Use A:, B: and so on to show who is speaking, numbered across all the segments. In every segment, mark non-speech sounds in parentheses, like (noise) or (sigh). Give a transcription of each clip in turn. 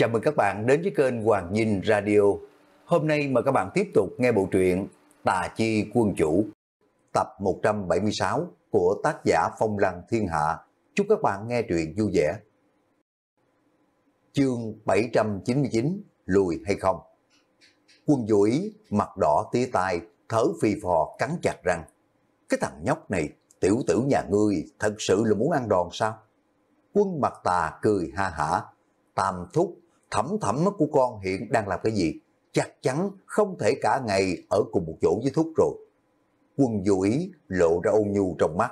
A: Chào mừng các bạn đến với kênh Hoàng Dinh Radio. Hôm nay mời các bạn tiếp tục nghe bộ truyện Tà Chi Quân Chủ, tập 176 của tác giả Phong Lăng Thiên Hạ. Chúc các bạn nghe truyện vui vẻ. Chương 799 Lùi hay không? Quân Duỷ mặt đỏ tía tai, thở phì phò cắn chặt răng. Cái thằng nhóc này, tiểu tử nhà ngươi thật sự là muốn ăn đòn sao? Quân mặt tà cười ha hả, Tam Thúc thẩm thẩm của con hiện đang làm cái gì, chắc chắn không thể cả ngày ở cùng một chỗ với Thúc rồi. Quân vô ý lộ ra ôn nhu trong mắt.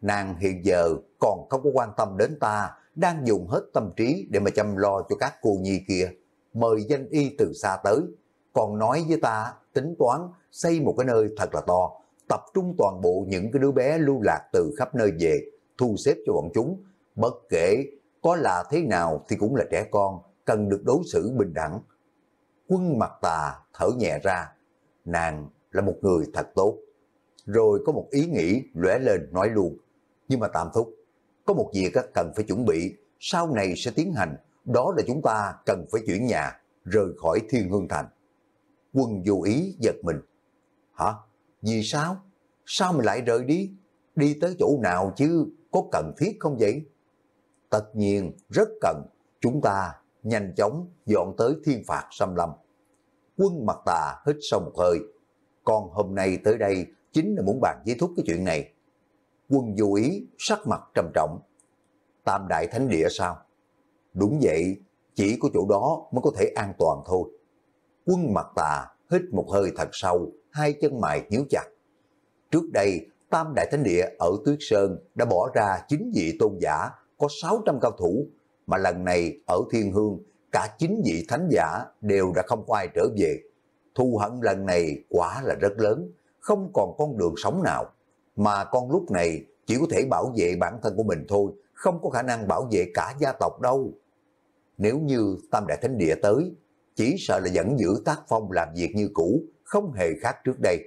A: Nàng hiện giờ còn không có quan tâm đến ta, đang dùng hết tâm trí để mà chăm lo cho các cô nhi kia. Mời danh y từ xa tới, còn nói với ta tính toán xây một cái nơi thật là to, tập trung toàn bộ những cái đứa bé lưu lạc từ khắp nơi về, thu xếp cho bọn chúng, bất kể có là thế nào thì cũng là trẻ con, cần được đối xử bình đẳng. Quân mặt tà thở nhẹ ra, nàng là một người thật tốt. Rồi có một ý nghĩ lóe lên nói luôn, nhưng mà tạm thúc, có một việc các cần phải chuẩn bị, sau này sẽ tiến hành, đó là chúng ta cần phải chuyển nhà, rời khỏi thiên hương thành. Quân dù ý giật mình. Hả? Vì sao? Sao mình lại rời đi? Đi tới chỗ nào chứ? Có cần thiết không vậy? Tất nhiên, rất cần. Chúng ta nhanh chóng dọn tới thiên phạt xâm lâm. Quân mặt tà hít sâu một hơi. còn hôm nay tới đây chính là muốn bàn với thúc cái chuyện này. Quân vô ý sắc mặt trầm trọng. Tam đại thánh địa sao? Đúng vậy, chỉ có chỗ đó mới có thể an toàn thôi. Quân mặt tà hít một hơi thật sâu, hai chân mày nhíu chặt. Trước đây, Tam Đại Thánh Địa ở Tuyết Sơn đã bỏ ra 9 vị tôn giả, có 600 cao thủ mà lần này ở thiên hương, cả chín vị thánh giả đều đã không có ai trở về. Thu hận lần này quả là rất lớn, không còn con đường sống nào. Mà con lúc này chỉ có thể bảo vệ bản thân của mình thôi, không có khả năng bảo vệ cả gia tộc đâu. Nếu như Tam Đại Thánh Địa tới, chỉ sợ là vẫn giữ tác phong làm việc như cũ, không hề khác trước đây.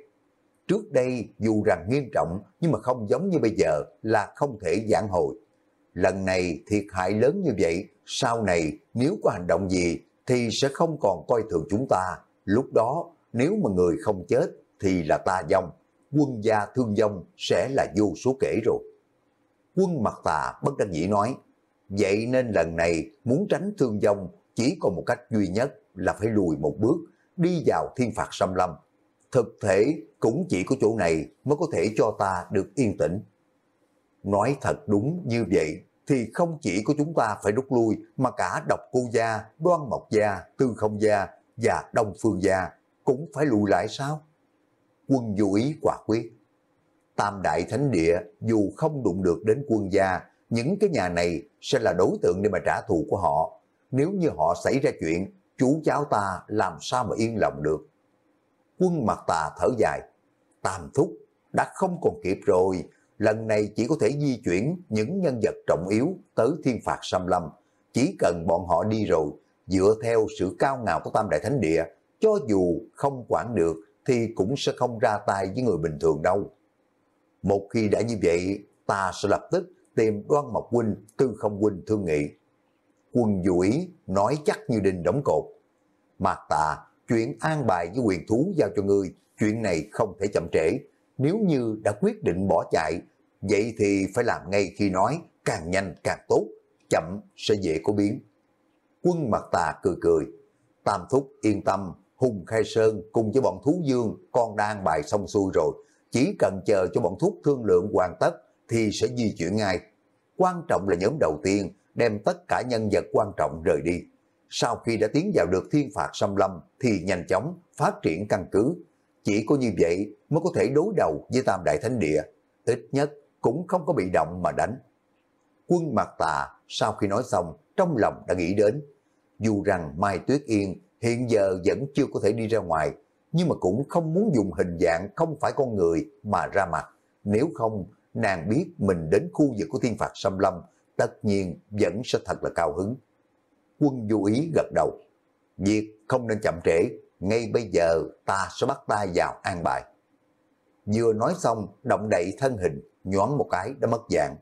A: Trước đây dù rằng nghiêm trọng nhưng mà không giống như bây giờ là không thể giảng hồi lần này thiệt hại lớn như vậy, sau này nếu có hành động gì thì sẽ không còn coi thường chúng ta. Lúc đó, nếu mà người không chết thì là ta dông, quân gia thương dông sẽ là vô số kể rồi. Quân mặt tà bất đắc dĩ nói, vậy nên lần này muốn tránh thương dông chỉ còn một cách duy nhất là phải lùi một bước, đi vào thiên phạt xâm lâm. Thực thể cũng chỉ có chỗ này mới có thể cho ta được yên tĩnh. Nói thật đúng như vậy thì không chỉ có chúng ta phải rút lui mà cả độc cô gia, đoan mộc gia, tư không gia và đông phương gia cũng phải lùi lại sao? Quân du ý quả quyết. Tam đại thánh địa dù không đụng được đến quân gia, những cái nhà này sẽ là đối tượng để mà trả thù của họ. Nếu như họ xảy ra chuyện, chú cháu ta làm sao mà yên lòng được. Quân mặt tà thở dài, tam thúc, đã không còn kịp rồi, lần này chỉ có thể di chuyển những nhân vật trọng yếu tới thiên phạt xâm lâm. Chỉ cần bọn họ đi rồi, dựa theo sự cao ngạo của Tam Đại Thánh Địa, cho dù không quản được thì cũng sẽ không ra tay với người bình thường đâu. Một khi đã như vậy, ta sẽ lập tức tìm Đoan Mộc Huynh, Tư Không Huynh thương nghị. Quân dụ ý nói chắc như đinh đóng cột. Mạc tà, chuyện an bài với quyền thú giao cho ngươi, chuyện này không thể chậm trễ, nếu như đã quyết định bỏ chạy, vậy thì phải làm ngay khi nói, càng nhanh càng tốt, chậm sẽ dễ có biến. Quân mặt tà cười cười, Tam Thúc yên tâm, Hùng Khai Sơn cùng với bọn Thú Dương con đang bài xong xuôi rồi, chỉ cần chờ cho bọn thuốc thương lượng hoàn tất thì sẽ di chuyển ngay. Quan trọng là nhóm đầu tiên đem tất cả nhân vật quan trọng rời đi. Sau khi đã tiến vào được thiên phạt xâm lâm thì nhanh chóng phát triển căn cứ chỉ có như vậy mới có thể đối đầu với Tam Đại Thánh Địa, ít nhất cũng không có bị động mà đánh. Quân Mạc Tà sau khi nói xong trong lòng đã nghĩ đến, dù rằng Mai Tuyết Yên hiện giờ vẫn chưa có thể đi ra ngoài, nhưng mà cũng không muốn dùng hình dạng không phải con người mà ra mặt. Nếu không, nàng biết mình đến khu vực của thiên phạt xâm lâm, tất nhiên vẫn sẽ thật là cao hứng. Quân du ý gật đầu. Việc không nên chậm trễ, ngay bây giờ ta sẽ bắt ta vào an bài. Vừa nói xong, động đậy thân hình, nhoáng một cái đã mất dạng.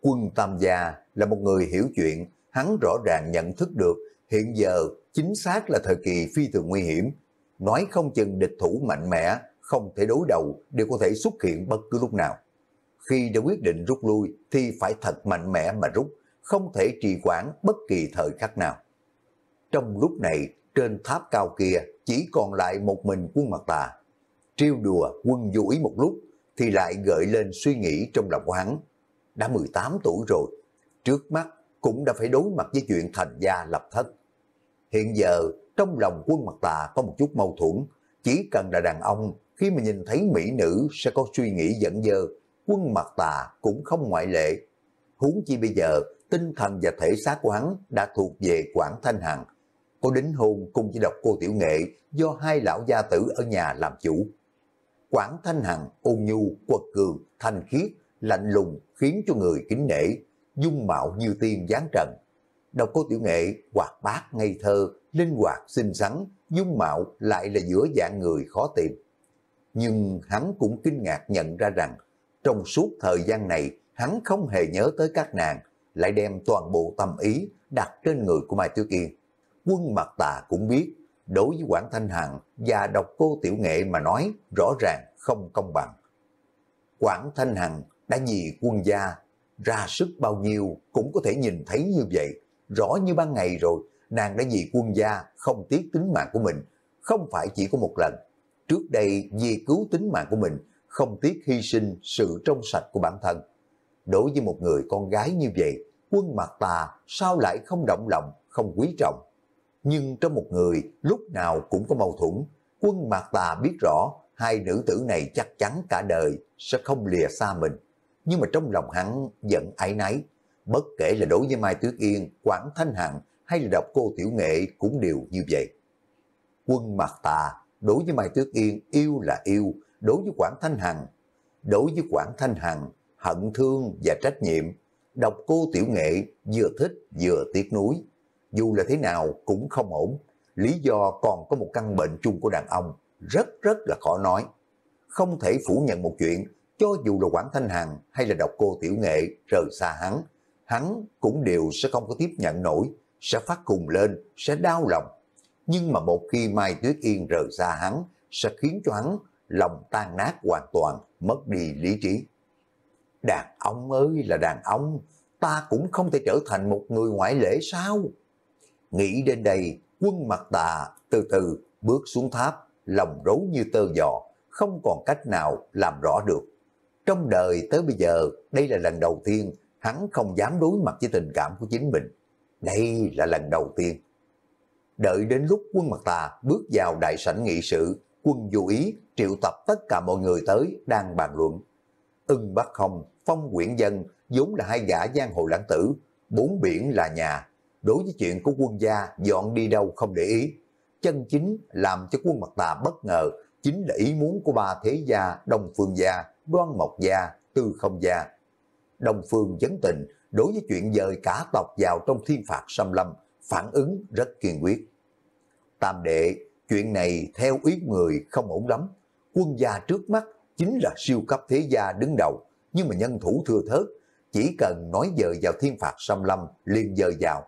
A: Quân Tam Gia là một người hiểu chuyện, hắn rõ ràng nhận thức được hiện giờ chính xác là thời kỳ phi thường nguy hiểm. Nói không chừng địch thủ mạnh mẽ, không thể đối đầu đều có thể xuất hiện bất cứ lúc nào. Khi đã quyết định rút lui thì phải thật mạnh mẽ mà rút, không thể trì quản bất kỳ thời khắc nào. Trong lúc này, trên tháp cao kia chỉ còn lại một mình quân mặt tà. Triêu đùa quân vũ ý một lúc thì lại gợi lên suy nghĩ trong lòng của hắn. Đã 18 tuổi rồi, trước mắt cũng đã phải đối mặt với chuyện thành gia lập thất. Hiện giờ trong lòng quân mặt tà có một chút mâu thuẫn, chỉ cần là đàn ông khi mà nhìn thấy mỹ nữ sẽ có suy nghĩ giận dơ, quân mặt tà cũng không ngoại lệ. Huống chi bây giờ, tinh thần và thể xác của hắn đã thuộc về Quảng Thanh Hằng, có đính hôn cùng với độc cô Tiểu Nghệ do hai lão gia tử ở nhà làm chủ. Quảng Thanh Hằng, ôn nhu, quật cường, thanh khiết, lạnh lùng khiến cho người kính nể, dung mạo như tiên giáng trần. Độc cô Tiểu Nghệ hoạt bát ngây thơ, linh hoạt xinh xắn, dung mạo lại là giữa dạng người khó tìm. Nhưng hắn cũng kinh ngạc nhận ra rằng, trong suốt thời gian này, hắn không hề nhớ tới các nàng, lại đem toàn bộ tâm ý đặt trên người của Mai Tuyết Yên quân mặt tà cũng biết, đối với Quảng Thanh Hằng và độc cô tiểu nghệ mà nói rõ ràng không công bằng. Quảng Thanh Hằng đã vì quân gia, ra sức bao nhiêu cũng có thể nhìn thấy như vậy, rõ như ban ngày rồi, nàng đã vì quân gia không tiếc tính mạng của mình, không phải chỉ có một lần. Trước đây vì cứu tính mạng của mình, không tiếc hy sinh sự trong sạch của bản thân. Đối với một người con gái như vậy, quân mặt tà sao lại không động lòng, không quý trọng nhưng trong một người lúc nào cũng có mâu thuẫn. Quân Mạc Tà biết rõ hai nữ tử này chắc chắn cả đời sẽ không lìa xa mình. Nhưng mà trong lòng hắn giận ái náy, bất kể là đối với Mai Tuyết Yên, Quảng Thanh Hằng hay là độc cô Tiểu Nghệ cũng đều như vậy. Quân Mạc Tà đối với Mai Tuyết Yên yêu là yêu, đối với Quảng Thanh Hằng, đối với Quảng Thanh Hằng hận thương và trách nhiệm, độc cô Tiểu Nghệ vừa thích vừa tiếc nuối dù là thế nào cũng không ổn. Lý do còn có một căn bệnh chung của đàn ông, rất rất là khó nói. Không thể phủ nhận một chuyện, cho dù là Quảng Thanh Hằng hay là độc cô Tiểu Nghệ rời xa hắn, hắn cũng đều sẽ không có tiếp nhận nổi, sẽ phát cùng lên, sẽ đau lòng. Nhưng mà một khi Mai Tuyết Yên rời xa hắn, sẽ khiến cho hắn lòng tan nát hoàn toàn, mất đi lý trí. Đàn ông ơi là đàn ông, ta cũng không thể trở thành một người ngoại lễ sao? Nghĩ đến đây, quân mặt tà từ từ bước xuống tháp, lòng rối như tơ giò, không còn cách nào làm rõ được. Trong đời tới bây giờ, đây là lần đầu tiên hắn không dám đối mặt với tình cảm của chính mình. Đây là lần đầu tiên. Đợi đến lúc quân mặt tà bước vào đại sảnh nghị sự, quân vô ý triệu tập tất cả mọi người tới đang bàn luận. Ưng Bắc Hồng, Phong Quyển Dân vốn là hai gã giang hồ lãng tử, bốn biển là nhà, đối với chuyện của quân gia dọn đi đâu không để ý. Chân chính làm cho quân mặt tà bất ngờ chính là ý muốn của ba thế gia Đông Phương gia, Đoan Mộc gia, Tư Không gia. Đông Phương chấn tình đối với chuyện dời cả tộc vào trong thiên phạt xâm lâm, phản ứng rất kiên quyết. Tam đệ, chuyện này theo ý người không ổn lắm. Quân gia trước mắt chính là siêu cấp thế gia đứng đầu, nhưng mà nhân thủ thừa thớt, chỉ cần nói dời vào thiên phạt xâm lâm liền dời vào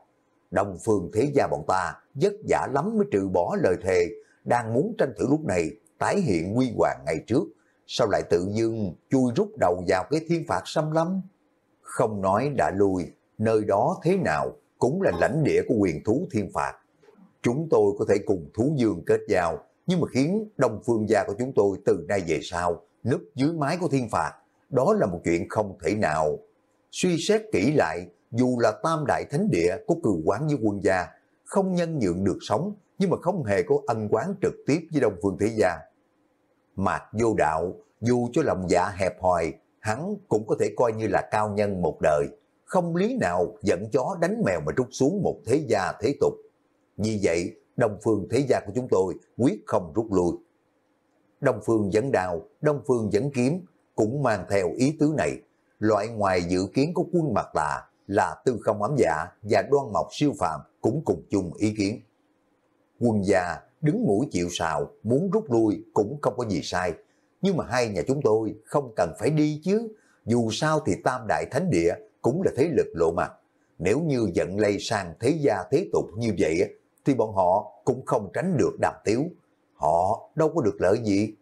A: đồng phương thế gia bọn ta vất vả lắm mới trừ bỏ lời thề, đang muốn tranh thử lúc này tái hiện quy hoàng ngày trước, sao lại tự dưng chui rút đầu vào cái thiên phạt xâm lắm? Không nói đã lui, nơi đó thế nào cũng là lãnh địa của quyền thú thiên phạt. Chúng tôi có thể cùng thú dương kết giao, nhưng mà khiến đông phương gia của chúng tôi từ nay về sau nấp dưới mái của thiên phạt, đó là một chuyện không thể nào. Suy xét kỹ lại, dù là tam đại thánh địa của cừu quán với quân gia, không nhân nhượng được sống, nhưng mà không hề có ân quán trực tiếp với Đông Phương Thế Gia. Mạc vô đạo, dù cho lòng dạ hẹp hòi, hắn cũng có thể coi như là cao nhân một đời, không lý nào dẫn chó đánh mèo mà trút xuống một thế gia thế tục. Vì vậy, Đông Phương thế gia của chúng tôi quyết không rút lui. Đông Phương dẫn đào, Đông Phương dẫn kiếm cũng mang theo ý tứ này. Loại ngoài dự kiến của quân mặt là là tư không ám dạ và đoan mộc siêu phàm cũng cùng chung ý kiến. Quân gia đứng mũi chịu sào, muốn rút lui cũng không có gì sai. Nhưng mà hai nhà chúng tôi không cần phải đi chứ, dù sao thì tam đại thánh địa cũng là thế lực lộ mặt. Nếu như giận lây sang thế gia thế tục như vậy thì bọn họ cũng không tránh được đàm tiếu. Họ đâu có được lợi gì.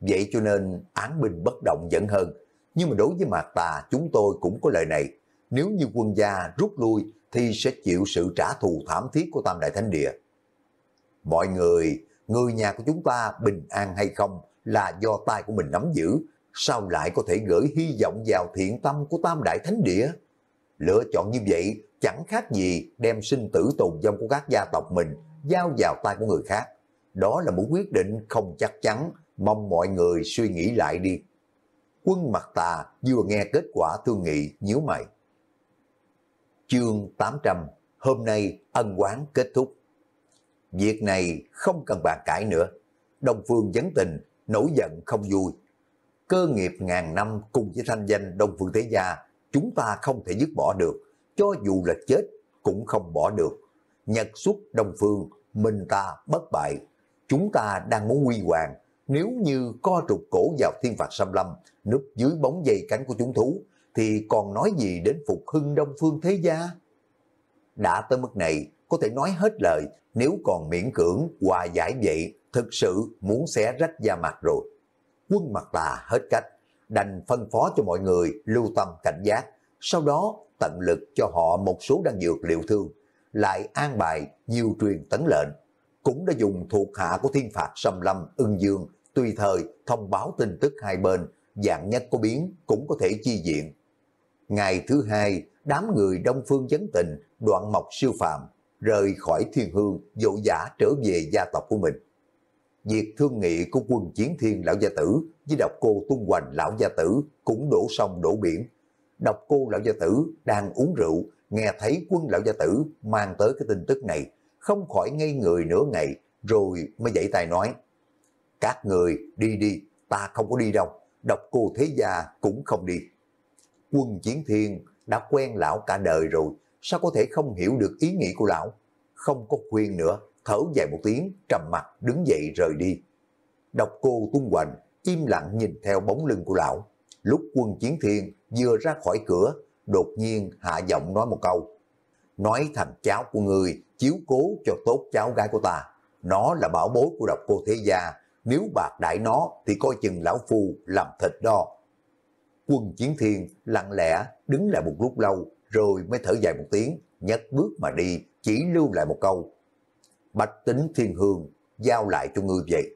A: Vậy cho nên án binh bất động giận hơn. Nhưng mà đối với mặt tà chúng tôi cũng có lời này. Nếu như quân gia rút lui thì sẽ chịu sự trả thù thảm thiết của Tam Đại Thánh Địa. Mọi người, người nhà của chúng ta bình an hay không là do tay của mình nắm giữ, sao lại có thể gửi hy vọng vào thiện tâm của Tam Đại Thánh Địa? Lựa chọn như vậy chẳng khác gì đem sinh tử tồn vong của các gia tộc mình giao vào tay của người khác. Đó là một quyết định không chắc chắn, mong mọi người suy nghĩ lại đi. Quân mặt tà vừa nghe kết quả thương nghị nhíu mày chương 800, hôm nay ân quán kết thúc. Việc này không cần bà cãi nữa. Đông Phương Vấn Tình nổi giận không vui. Cơ nghiệp ngàn năm cùng với thanh danh Đông Phương Thế Gia chúng ta không thể dứt bỏ được. Cho dù là chết cũng không bỏ được. Nhật xuất Đông Phương, mình ta bất bại. Chúng ta đang muốn huy hoàng. Nếu như co trục cổ vào thiên phạt xâm lâm, núp dưới bóng dây cánh của chúng thú, thì còn nói gì đến phục hưng đông phương thế gia? Đã tới mức này, có thể nói hết lời, nếu còn miễn cưỡng, hòa giải vậy, thực sự muốn xé rách da mặt rồi. Quân mặt là hết cách, đành phân phó cho mọi người lưu tâm cảnh giác, sau đó tận lực cho họ một số đan dược liệu thương, lại an bài nhiều truyền tấn lệnh. Cũng đã dùng thuộc hạ của thiên phạt xâm lâm, ưng dương, tùy thời thông báo tin tức hai bên, dạng nhất có biến cũng có thể chi diện. Ngày thứ hai, đám người Đông Phương Chấn Tình, đoạn mộc siêu phạm rời khỏi thiên hương, dỗ giả trở về gia tộc của mình. Việc thương nghị của quân chiến thiên lão gia tử với độc cô tung hoành lão gia tử cũng đổ sông đổ biển. Độc cô lão gia tử đang uống rượu, nghe thấy quân lão gia tử mang tới cái tin tức này, không khỏi ngây người nửa ngày rồi mới dậy tay nói. Các người đi đi, ta không có đi đâu, độc cô thế gia cũng không đi quân chiến thiên đã quen lão cả đời rồi, sao có thể không hiểu được ý nghĩ của lão? Không có khuyên nữa, thở dài một tiếng, trầm mặt đứng dậy rời đi. Độc cô tung hoành, im lặng nhìn theo bóng lưng của lão. Lúc quân chiến thiên vừa ra khỏi cửa, đột nhiên hạ giọng nói một câu. Nói thằng cháu của người chiếu cố cho tốt cháu gái của ta. Nó là bảo bối của độc cô thế gia, nếu bạc đại nó thì coi chừng lão phu làm thịt đo. Quân Chiến Thiên lặng lẽ đứng lại một lúc lâu rồi mới thở dài một tiếng, nhấc bước mà đi, chỉ lưu lại một câu. Bạch tính thiên hương, giao lại cho ngươi vậy.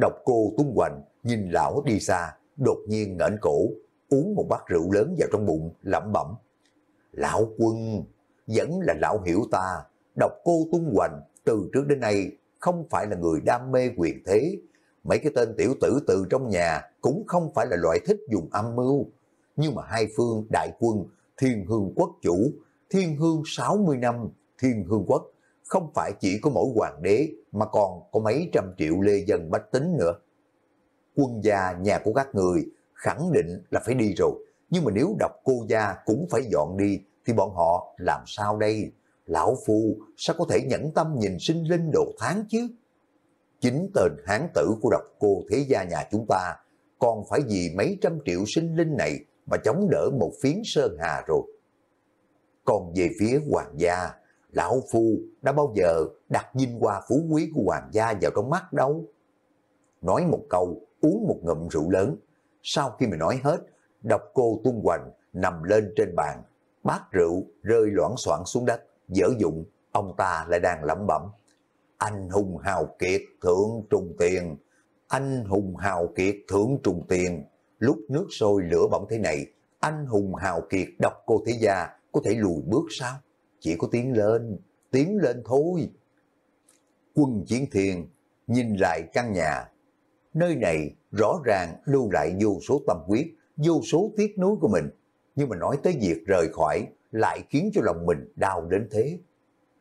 A: Độc cô tung hoành, nhìn lão đi xa, đột nhiên ngẩng cổ, uống một bát rượu lớn vào trong bụng, lẩm bẩm. Lão quân, vẫn là lão hiểu ta, độc cô tung hoành, từ trước đến nay không phải là người đam mê quyền thế, mấy cái tên tiểu tử từ trong nhà cũng không phải là loại thích dùng âm mưu. Nhưng mà hai phương đại quân, thiên hương quốc chủ, thiên hương 60 năm, thiên hương quốc, không phải chỉ có mỗi hoàng đế mà còn có mấy trăm triệu lê dân bách tính nữa. Quân gia nhà của các người khẳng định là phải đi rồi, nhưng mà nếu đọc cô gia cũng phải dọn đi thì bọn họ làm sao đây? Lão Phu sao có thể nhẫn tâm nhìn sinh linh đồ tháng chứ? chính tên hán tử của độc cô thế gia nhà chúng ta, còn phải vì mấy trăm triệu sinh linh này mà chống đỡ một phiến sơn hà rồi. Còn về phía hoàng gia, lão phu đã bao giờ đặt vinh hoa phú quý của hoàng gia vào trong mắt đâu. Nói một câu, uống một ngụm rượu lớn, sau khi mình nói hết, độc cô tung hoành nằm lên trên bàn, bát rượu rơi loãng soạn xuống đất, dở dụng, ông ta lại đang lẩm bẩm anh hùng hào kiệt thượng trùng tiền, anh hùng hào kiệt thượng trùng tiền, lúc nước sôi lửa bỏng thế này, anh hùng hào kiệt độc cô thế gia có thể lùi bước sao? Chỉ có tiến lên, tiến lên thôi. Quân chiến thiên nhìn lại căn nhà, nơi này rõ ràng lưu lại vô số tâm quyết, vô số tiếc nuối của mình, nhưng mà nói tới việc rời khỏi lại khiến cho lòng mình đau đến thế.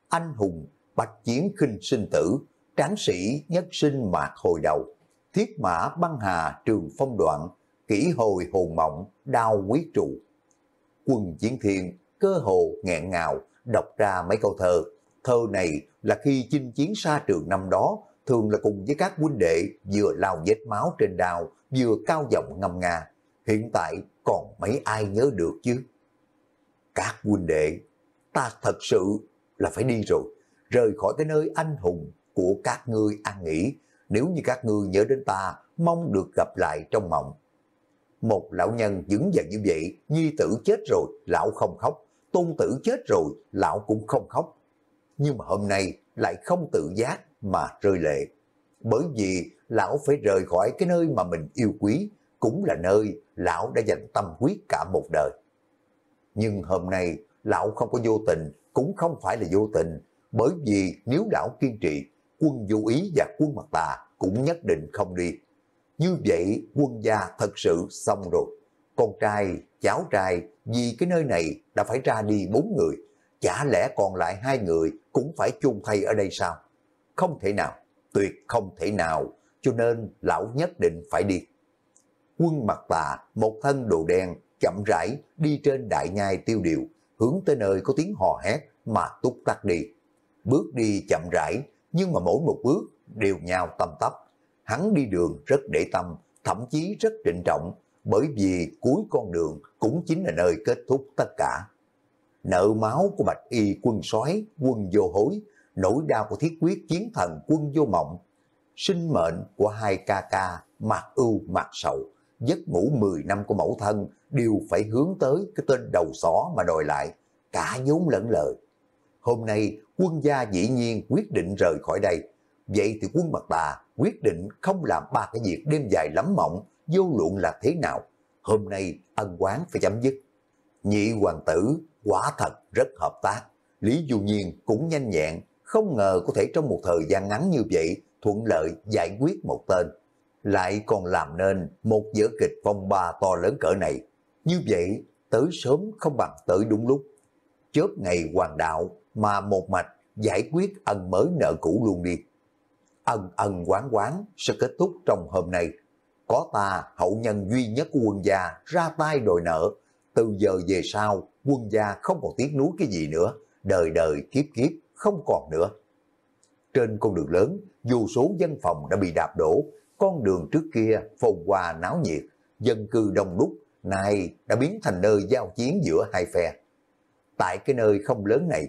A: Anh hùng bạch chiến khinh sinh tử, tráng sĩ nhất sinh mạc hồi đầu, thiết mã băng hà trường phong đoạn, kỹ hồi hồn mộng, đao quý trụ. Quần chiến thiên, cơ hồ nghẹn ngào, đọc ra mấy câu thơ. Thơ này là khi chinh chiến xa trường năm đó, thường là cùng với các huynh đệ vừa lao vết máu trên đào, vừa cao giọng ngâm nga. Hiện tại còn mấy ai nhớ được chứ? Các huynh đệ, ta thật sự là phải đi rồi rời khỏi cái nơi anh hùng của các ngươi an nghỉ, nếu như các ngươi nhớ đến ta, mong được gặp lại trong mộng. Một lão nhân dứng dậy như vậy, nhi tử chết rồi, lão không khóc, tôn tử chết rồi, lão cũng không khóc. Nhưng mà hôm nay lại không tự giác mà rơi lệ. Bởi vì lão phải rời khỏi cái nơi mà mình yêu quý, cũng là nơi lão đã dành tâm huyết cả một đời. Nhưng hôm nay lão không có vô tình, cũng không phải là vô tình, bởi vì nếu đảo kiên trì, quân du ý và quân mặt tà cũng nhất định không đi. Như vậy quân gia thật sự xong rồi. Con trai, cháu trai, vì cái nơi này đã phải ra đi bốn người. Chả lẽ còn lại hai người cũng phải chung thay ở đây sao? Không thể nào, tuyệt không thể nào, cho nên lão nhất định phải đi. Quân mặt tà, một thân đồ đen, chậm rãi đi trên đại nhai tiêu điều, hướng tới nơi có tiếng hò hét mà túc tắt đi bước đi chậm rãi, nhưng mà mỗi một bước đều nhào tầm tấp. Hắn đi đường rất để tâm, thậm chí rất trịnh trọng, bởi vì cuối con đường cũng chính là nơi kết thúc tất cả. Nợ máu của Bạch Y quân sói, quân vô hối, nỗi đau của thiết quyết chiến thần quân vô mộng, sinh mệnh của hai ca ca, mặt ưu, mặt sầu, giấc ngủ 10 năm của mẫu thân đều phải hướng tới cái tên đầu xó mà đòi lại, cả vốn lẫn lời. Hôm nay quân gia dĩ nhiên quyết định rời khỏi đây. Vậy thì quân mật bà quyết định không làm ba cái việc đêm dài lắm mộng, vô luận là thế nào. Hôm nay ân quán phải chấm dứt. Nhị hoàng tử quả thật rất hợp tác. Lý Du Nhiên cũng nhanh nhẹn, không ngờ có thể trong một thời gian ngắn như vậy thuận lợi giải quyết một tên. Lại còn làm nên một vở kịch phong ba to lớn cỡ này. Như vậy, tới sớm không bằng tới đúng lúc. Chớp ngày hoàng đạo, mà một mạch giải quyết ân mới nợ cũ luôn đi. Ân ân quán quán sẽ kết thúc trong hôm nay. Có ta hậu nhân duy nhất của quân gia ra tay đòi nợ. Từ giờ về sau, quân gia không còn tiếc nuối cái gì nữa. Đời đời kiếp kiếp không còn nữa. Trên con đường lớn, dù số dân phòng đã bị đạp đổ, con đường trước kia phồn hoa náo nhiệt, dân cư đông đúc, nay đã biến thành nơi giao chiến giữa hai phe. Tại cái nơi không lớn này,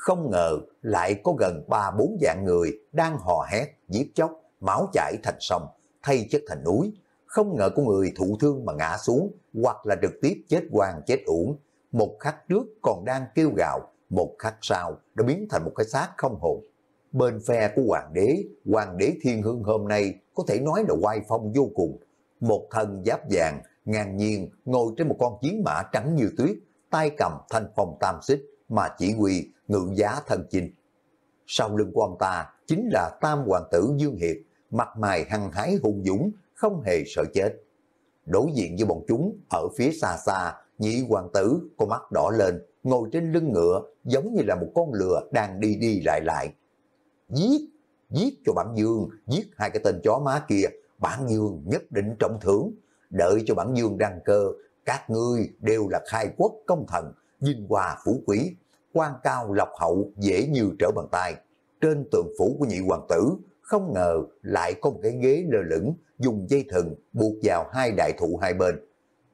A: không ngờ lại có gần ba bốn dạng người đang hò hét, giết chóc, máu chảy thành sông, thay chất thành núi. Không ngờ có người thụ thương mà ngã xuống hoặc là trực tiếp chết quan chết uổng. Một khắc trước còn đang kêu gạo, một khắc sau đã biến thành một cái xác không hồn. Bên phe của hoàng đế, hoàng đế thiên hương hôm nay có thể nói là oai phong vô cùng. Một thân giáp vàng, ngàn nhiên ngồi trên một con chiến mã trắng như tuyết, tay cầm thanh phong tam xích, mà chỉ huy ngự giá thân chinh. Sau lưng của ông ta chính là tam hoàng tử Dương Hiệp, mặt mày hăng hái hung dũng, không hề sợ chết. Đối diện với bọn chúng ở phía xa xa, nhị hoàng tử có mắt đỏ lên, ngồi trên lưng ngựa giống như là một con lừa đang đi đi lại lại. Giết, giết cho bản dương, giết hai cái tên chó má kia, bản dương nhất định trọng thưởng, đợi cho bản dương đăng cơ, các ngươi đều là khai quốc công thần, dinh hòa phú quý, quan cao lộc hậu dễ như trở bàn tay. Trên tường phủ của nhị hoàng tử, không ngờ lại có một cái ghế lơ lửng dùng dây thừng buộc vào hai đại thụ hai bên.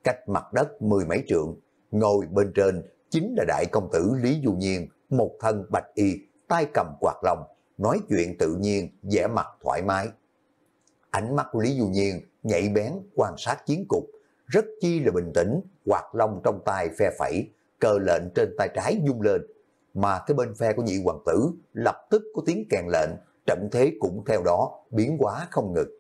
A: Cách mặt đất mười mấy trượng, ngồi bên trên chính là đại công tử Lý Du Nhiên, một thân bạch y, tay cầm quạt lòng, nói chuyện tự nhiên, vẻ mặt thoải mái. Ánh mắt của Lý Du Nhiên nhạy bén quan sát chiến cục, rất chi là bình tĩnh, quạt lông trong tay phe phẩy, cờ lệnh trên tay trái dung lên, mà cái bên phe của nhị hoàng tử lập tức có tiếng kèn lệnh, trận thế cũng theo đó biến hóa không ngừng.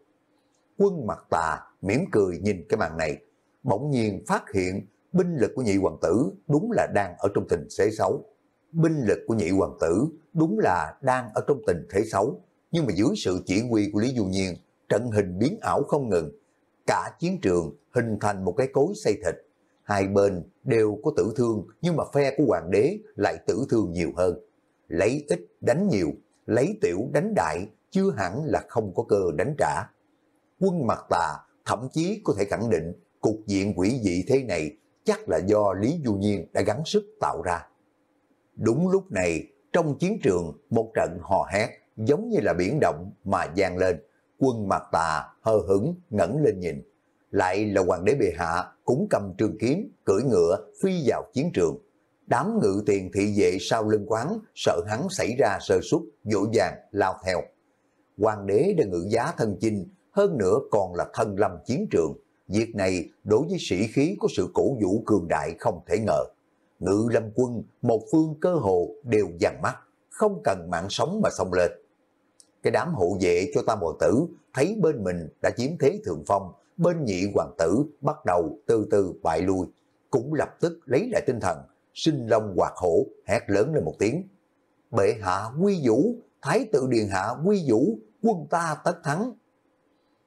A: Quân mặt tà mỉm cười nhìn cái màn này, bỗng nhiên phát hiện binh lực của nhị hoàng tử đúng là đang ở trong tình thế xấu. Binh lực của nhị hoàng tử đúng là đang ở trong tình thế xấu, nhưng mà dưới sự chỉ huy của Lý Du Nhiên, trận hình biến ảo không ngừng, cả chiến trường hình thành một cái cối xây thịt Hai bên đều có tử thương nhưng mà phe của hoàng đế lại tử thương nhiều hơn. Lấy ít đánh nhiều, lấy tiểu đánh đại chưa hẳn là không có cơ đánh trả. Quân mặt tà thậm chí có thể khẳng định cục diện quỷ dị thế này chắc là do Lý Du Nhiên đã gắn sức tạo ra. Đúng lúc này, trong chiến trường, một trận hò hét giống như là biển động mà gian lên. Quân mặt tà hờ hững ngẩng lên nhìn lại là hoàng đế bệ hạ cũng cầm trường kiếm, cưỡi ngựa, phi vào chiến trường. Đám ngự tiền thị vệ sau lưng quán, sợ hắn xảy ra sơ suất, dỗ dàng, lao theo. Hoàng đế đã ngự giá thân chinh, hơn nữa còn là thân lâm chiến trường. Việc này đối với sĩ khí có sự cổ vũ cường đại không thể ngờ. Ngự lâm quân, một phương cơ hồ đều dằn mắt, không cần mạng sống mà xông lên. Cái đám hộ vệ cho tam hoàng tử thấy bên mình đã chiếm thế thượng phong, bên nhị hoàng tử bắt đầu từ từ bại lui, cũng lập tức lấy lại tinh thần, sinh long hoạt hổ, hét lớn lên một tiếng. Bệ hạ quy vũ, thái tự điền hạ quy vũ, quân ta tất thắng.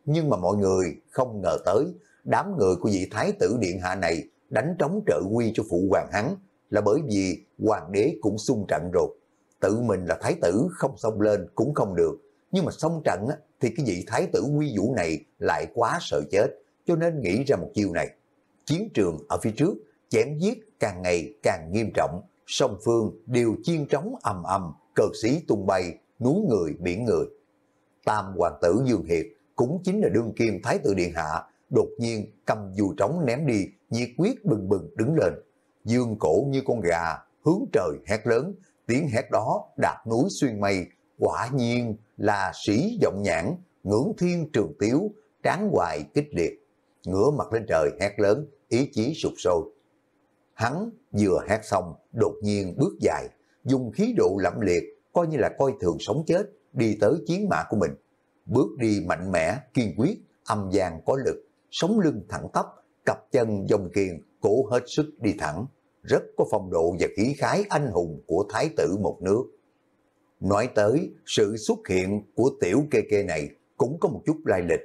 A: Nhưng mà mọi người không ngờ tới, đám người của vị thái tử điện hạ này đánh trống trợ quy cho phụ hoàng hắn là bởi vì hoàng đế cũng xung trận rồi. Tự mình là thái tử không xông lên cũng không được, nhưng mà xong trận á, thì cái vị thái tử quy vũ này lại quá sợ chết, cho nên nghĩ ra một chiêu này. Chiến trường ở phía trước, chém giết càng ngày càng nghiêm trọng, song phương đều chiên trống ầm ầm, cờ sĩ tung bay, núi người biển người. Tam hoàng tử Dương Hiệp cũng chính là đương kim thái tử điện hạ, đột nhiên cầm dù trống ném đi, nhiệt quyết bừng bừng đứng lên. Dương cổ như con gà, hướng trời hét lớn, tiếng hét đó đạp núi xuyên mây, quả nhiên là sĩ giọng nhãn, ngưỡng thiên trường tiếu, tráng hoài kích liệt. Ngửa mặt lên trời hét lớn, ý chí sụp sôi. Hắn vừa hét xong, đột nhiên bước dài, dùng khí độ lẫm liệt, coi như là coi thường sống chết, đi tới chiến mã của mình. Bước đi mạnh mẽ, kiên quyết, âm gian có lực, sống lưng thẳng tắp, cặp chân dòng kiền, cổ hết sức đi thẳng. Rất có phong độ và khí khái anh hùng của thái tử một nước. Nói tới sự xuất hiện của tiểu kê kê này cũng có một chút lai lịch.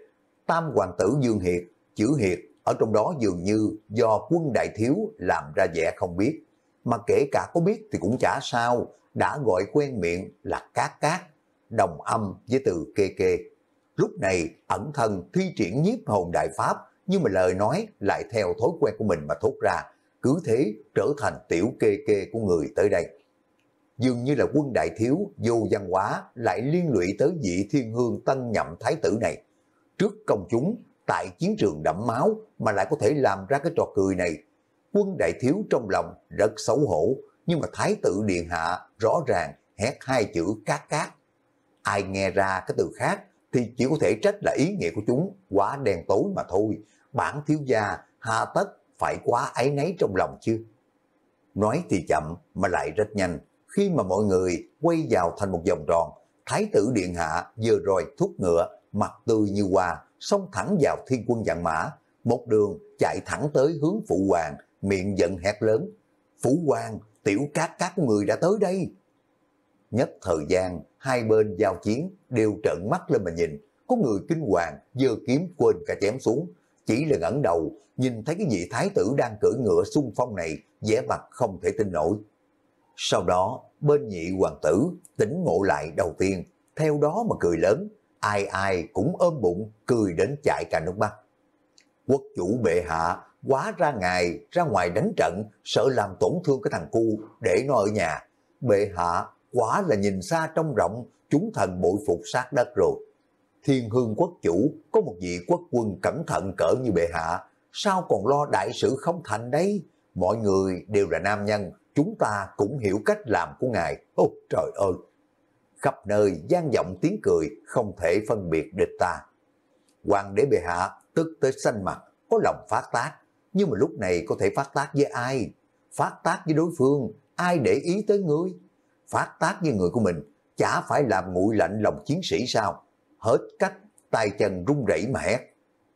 A: Tam hoàng tử Dương Hiệt, chữ Hiệt ở trong đó dường như do quân đại thiếu làm ra vẻ không biết. Mà kể cả có biết thì cũng chả sao, đã gọi quen miệng là cát cát, đồng âm với từ kê kê. Lúc này ẩn thân thi triển nhiếp hồn đại pháp nhưng mà lời nói lại theo thói quen của mình mà thốt ra, cứ thế trở thành tiểu kê kê của người tới đây dường như là quân đại thiếu vô văn hóa lại liên lụy tới vị thiên hương tân nhậm thái tử này. Trước công chúng, tại chiến trường đẫm máu mà lại có thể làm ra cái trò cười này. Quân đại thiếu trong lòng rất xấu hổ, nhưng mà thái tử điện hạ rõ ràng hét hai chữ cát cát. Ai nghe ra cái từ khác thì chỉ có thể trách là ý nghĩa của chúng quá đen tối mà thôi. Bản thiếu gia hà tất phải quá ấy nấy trong lòng chứ. Nói thì chậm mà lại rất nhanh khi mà mọi người quay vào thành một vòng tròn, Thái tử Điện Hạ vừa rồi thúc ngựa, mặt tươi như hoa, xông thẳng vào thiên quân dạng mã, một đường chạy thẳng tới hướng Phụ Hoàng, miệng giận hét lớn. Phụ Hoàng, tiểu cát các người đã tới đây. Nhất thời gian, hai bên giao chiến đều trợn mắt lên mà nhìn, có người kinh hoàng, dơ kiếm quên cả chém xuống, chỉ là ngẩng đầu, nhìn thấy cái vị thái tử đang cưỡi ngựa xung phong này, vẻ mặt không thể tin nổi. Sau đó, bên nhị hoàng tử tỉnh ngộ lại đầu tiên, theo đó mà cười lớn, ai ai cũng ôm bụng, cười đến chạy cả nước mắt. Quốc chủ bệ hạ, quá ra ngày, ra ngoài đánh trận, sợ làm tổn thương cái thằng cu, để nó ở nhà. Bệ hạ, quá là nhìn xa trong rộng, chúng thần bội phục sát đất rồi. Thiên hương quốc chủ, có một vị quốc quân cẩn thận cỡ như bệ hạ, sao còn lo đại sự không thành đấy? Mọi người đều là nam nhân, chúng ta cũng hiểu cách làm của ngài. Ô trời ơi! Khắp nơi gian giọng tiếng cười, không thể phân biệt địch ta. Hoàng đế bệ hạ tức tới xanh mặt, có lòng phát tác. Nhưng mà lúc này có thể phát tác với ai? Phát tác với đối phương, ai để ý tới ngươi? Phát tác với người của mình, chả phải làm nguội lạnh lòng chiến sĩ sao? Hết cách, tay chân run rẩy mà hét.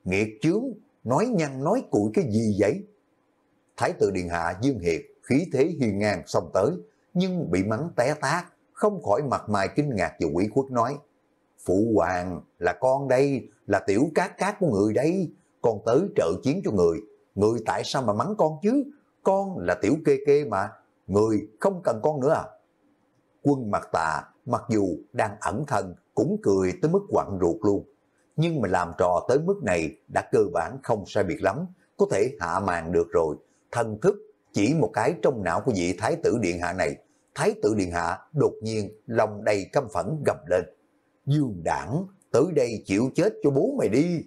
A: Nghiệt chướng, nói nhăn nói cuội cái gì vậy? Thái tử Điện Hạ Dương Hiệp khí thế hiền ngang xông tới, nhưng bị mắng té tát, không khỏi mặt mày kinh ngạc và quỷ khuất nói. Phụ hoàng là con đây, là tiểu cát cát của người đây, còn tới trợ chiến cho người. Người tại sao mà mắng con chứ? Con là tiểu kê kê mà, người không cần con nữa à? Quân mặt tà, mặc dù đang ẩn thân, cũng cười tới mức quặn ruột luôn. Nhưng mà làm trò tới mức này đã cơ bản không sai biệt lắm, có thể hạ màn được rồi. thân thức chỉ một cái trong não của vị Thái tử Điện Hạ này, Thái tử Điện Hạ đột nhiên lòng đầy căm phẫn gầm lên. Dương đảng, tới đây chịu chết cho bố mày đi.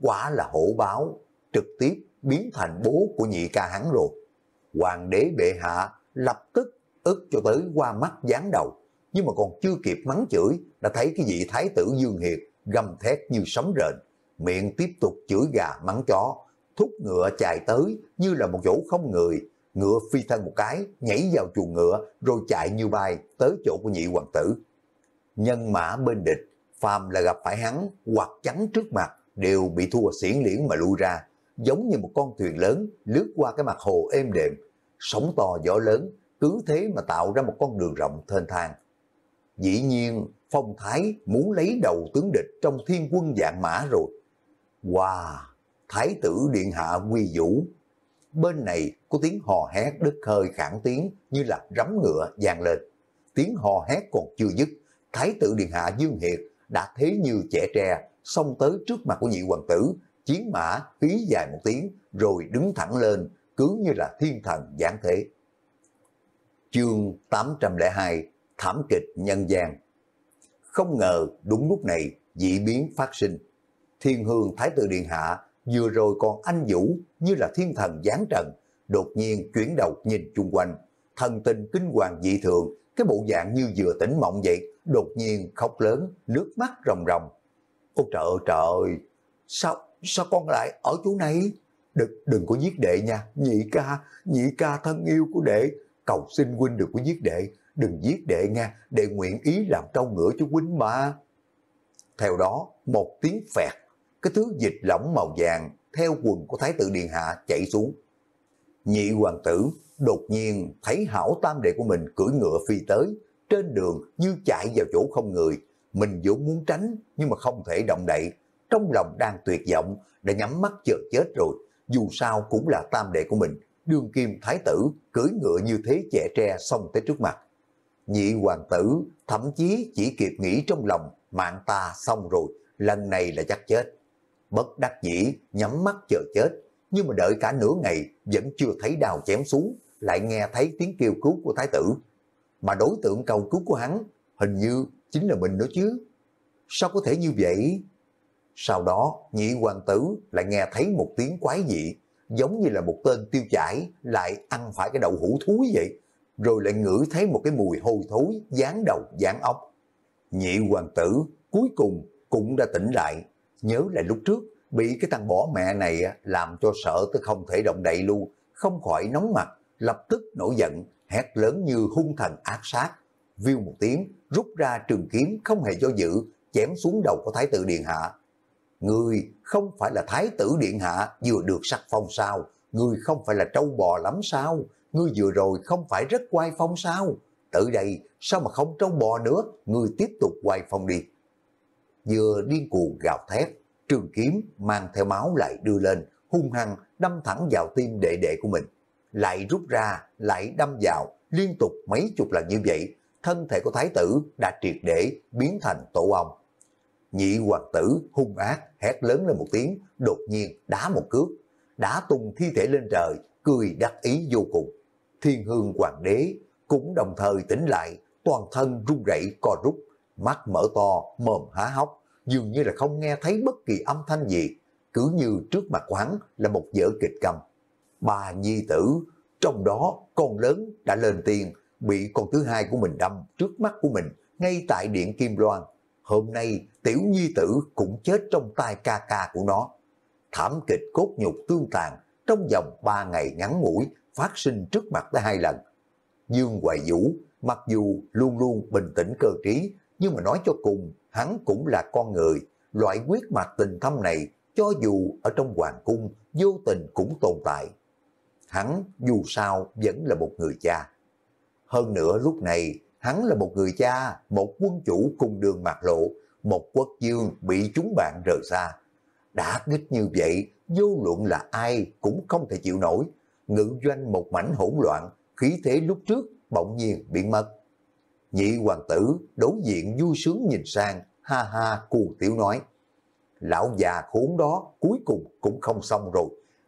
A: Quả là hổ báo, trực tiếp biến thành bố của nhị ca hắn rồi. Hoàng đế bệ hạ lập tức ức cho tới qua mắt dán đầu, nhưng mà còn chưa kịp mắng chửi, đã thấy cái vị thái tử Dương Hiệt gầm thét như sóng rền, miệng tiếp tục chửi gà mắng chó, thúc ngựa chạy tới như là một chỗ không người, ngựa phi thân một cái, nhảy vào chuồng ngựa rồi chạy như bay tới chỗ của nhị hoàng tử. Nhân mã bên địch, phàm là gặp phải hắn hoặc chắn trước mặt đều bị thua xiển liễn mà lui ra, giống như một con thuyền lớn lướt qua cái mặt hồ êm đềm, sóng to gió lớn, cứ thế mà tạo ra một con đường rộng thênh thang. Dĩ nhiên, Phong Thái muốn lấy đầu tướng địch trong thiên quân dạng mã rồi. Wow, Thái tử Điện Hạ Quy Vũ. Bên này có tiếng hò hét đứt hơi khẳng tiếng như là rắm ngựa vang lên. Tiếng hò hét còn chưa dứt, Thái tử Điện Hạ Dương Hiệt đã thế như trẻ tre, xông tới trước mặt của nhị hoàng tử, chiến mã hí dài một tiếng, rồi đứng thẳng lên, cứ như là thiên thần giảng thế. Chương 802 Thảm kịch nhân gian Không ngờ đúng lúc này dị biến phát sinh. Thiên hương Thái tử Điện Hạ vừa rồi còn anh Vũ như là thiên thần giáng trần, đột nhiên chuyển đầu nhìn chung quanh, thần tình kinh hoàng dị thường, cái bộ dạng như vừa tỉnh mộng vậy, đột nhiên khóc lớn, nước mắt ròng ròng. Ô trời trời, sao, sao con lại ở chỗ này? Đừng, đừng có giết đệ nha, nhị ca, nhị ca thân yêu của đệ, cầu xin huynh đừng có giết đệ, đừng giết đệ nha, đệ nguyện ý làm trâu ngựa cho huynh mà. Theo đó, một tiếng phẹt cái thứ dịch lỏng màu vàng theo quần của Thái tử Điện Hạ chạy xuống. Nhị hoàng tử đột nhiên thấy hảo tam đệ của mình cưỡi ngựa phi tới, trên đường như chạy vào chỗ không người, mình vốn muốn tránh nhưng mà không thể động đậy, trong lòng đang tuyệt vọng, đã nhắm mắt chờ chết rồi, dù sao cũng là tam đệ của mình, đương kim thái tử cưỡi ngựa như thế trẻ tre xông tới trước mặt. Nhị hoàng tử thậm chí chỉ kịp nghĩ trong lòng, mạng ta xong rồi, lần này là chắc chết bất đắc dĩ, nhắm mắt chờ chết, nhưng mà đợi cả nửa ngày vẫn chưa thấy đào chém xuống, lại nghe thấy tiếng kêu cứu của thái tử. Mà đối tượng cầu cứu của hắn, hình như chính là mình đó chứ. Sao có thể như vậy? Sau đó, nhị hoàng tử lại nghe thấy một tiếng quái dị, giống như là một tên tiêu chảy lại ăn phải cái đậu hũ thúi vậy, rồi lại ngửi thấy một cái mùi hôi thối, dán đầu, dán ốc. Nhị hoàng tử cuối cùng cũng đã tỉnh lại, nhớ lại lúc trước, bị cái thằng bỏ mẹ này làm cho sợ tới không thể động đậy luôn, không khỏi nóng mặt, lập tức nổi giận, hét lớn như hung thần ác sát. Viêu một tiếng, rút ra trường kiếm không hề do dự, chém xuống đầu của Thái tử Điện Hạ. Người không phải là Thái tử Điện Hạ vừa được sắc phong sao, người không phải là trâu bò lắm sao, người vừa rồi không phải rất quay phong sao? Tự đây, sao mà không trâu bò nữa, người tiếp tục quay phong đi vừa điên cuồng gào thét, trường kiếm mang theo máu lại đưa lên, hung hăng đâm thẳng vào tim đệ đệ của mình. Lại rút ra, lại đâm vào, liên tục mấy chục lần như vậy, thân thể của thái tử đã triệt để biến thành tổ ong. Nhị hoàng tử hung ác hét lớn lên một tiếng, đột nhiên đá một cước, đá tung thi thể lên trời, cười đắc ý vô cùng. Thiên hương hoàng đế cũng đồng thời tỉnh lại, toàn thân run rẩy co rút, mắt mở to, mồm há hốc, dường như là không nghe thấy bất kỳ âm thanh gì, cứ như trước mặt quán là một vở kịch cầm. Bà nhi tử, trong đó con lớn đã lên tiền, bị con thứ hai của mình đâm trước mắt của mình ngay tại điện Kim Loan. Hôm nay tiểu nhi tử cũng chết trong tay ca ca của nó. Thảm kịch cốt nhục tương tàn trong vòng ba ngày ngắn ngủi phát sinh trước mặt tới hai lần. Dương Hoài Vũ mặc dù luôn luôn bình tĩnh cơ trí nhưng mà nói cho cùng, hắn cũng là con người, loại quyết mạch tình thâm này, cho dù ở trong hoàng cung, vô tình cũng tồn tại. Hắn dù sao vẫn là một người cha. Hơn nữa lúc này, hắn là một người cha, một quân chủ cùng đường mạc lộ, một quốc dương bị chúng bạn rời xa. Đã kích như vậy, vô luận là ai cũng không thể chịu nổi. Ngự doanh một mảnh hỗn loạn, khí thế lúc trước bỗng nhiên biến mất. Nhị hoàng tử đối diện vui sướng nhìn sang, ha ha cuồng tiểu nói. Lão già khốn đó cuối cùng cũng không xong rồi.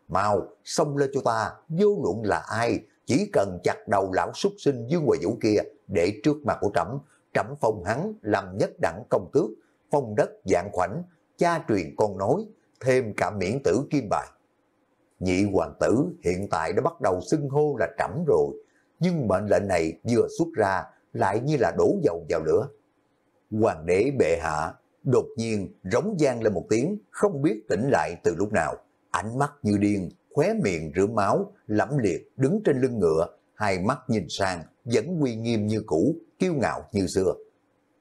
A: Mau, xông lên cho ta, vô luận là ai, chỉ cần chặt đầu lão súc sinh Dương Hoài Vũ kia để trước mặt của trẫm trẫm phong hắn làm nhất đẳng công tước, phong đất dạng khoảnh, cha truyền con nối, thêm cả miễn tử kim bài. Nhị hoàng tử hiện tại đã bắt đầu xưng hô là trẫm rồi, nhưng mệnh lệnh này vừa xuất ra lại như là đổ dầu vào lửa. Hoàng đế bệ hạ đột nhiên rống gian lên một tiếng, không biết tỉnh lại từ lúc nào. Ánh mắt như điên, khóe miệng rửa máu, lẫm liệt đứng trên lưng ngựa, hai mắt nhìn sang, vẫn uy nghiêm như cũ, kiêu ngạo như xưa.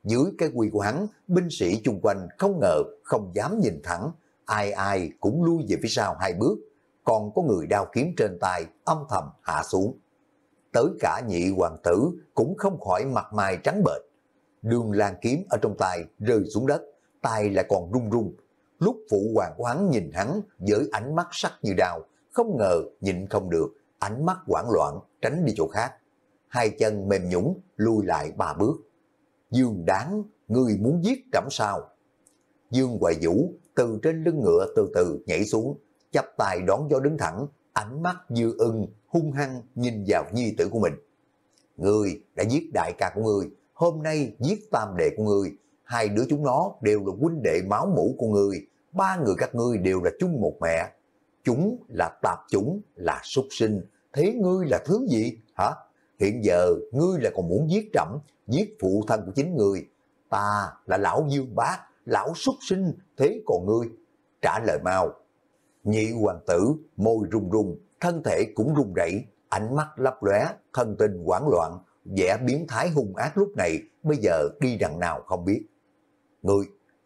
A: Dưới cái quy của hắn, binh sĩ chung quanh không ngờ, không dám nhìn thẳng, ai ai cũng lui về phía sau hai bước, còn có người đao kiếm trên tay âm thầm hạ xuống tới cả nhị hoàng tử cũng không khỏi mặt mày trắng bệch. Đường lan kiếm ở trong tay rơi xuống đất, tay lại còn run run. Lúc phụ hoàng của hắn nhìn hắn với ánh mắt sắc như đào, không ngờ nhịn không được, ánh mắt hoảng loạn tránh đi chỗ khác. Hai chân mềm nhũng lùi lại ba bước. Dương đáng, người muốn giết trẫm sao? Dương Hoài Vũ từ trên lưng ngựa từ từ nhảy xuống, chắp tay đón gió đứng thẳng, ánh mắt dư ưng hung hăng nhìn vào nhi tử của mình. Người đã giết đại ca của người, hôm nay giết tam đệ của người, hai đứa chúng nó đều là huynh đệ máu mũ của người, ba người các ngươi đều là chung một mẹ. Chúng là tạp chúng, là súc sinh, thế ngươi là thứ gì hả? Hiện giờ ngươi là còn muốn giết trẫm, giết phụ thân của chính ngươi. Ta là lão dương bác, lão súc sinh, thế còn ngươi? Trả lời mau, Nhị hoàng tử, môi rung rung, thân thể cũng rung rẩy, ánh mắt lấp lóe, thân tình hoảng loạn, vẻ biến thái hung ác lúc này bây giờ đi đằng nào không biết. Người,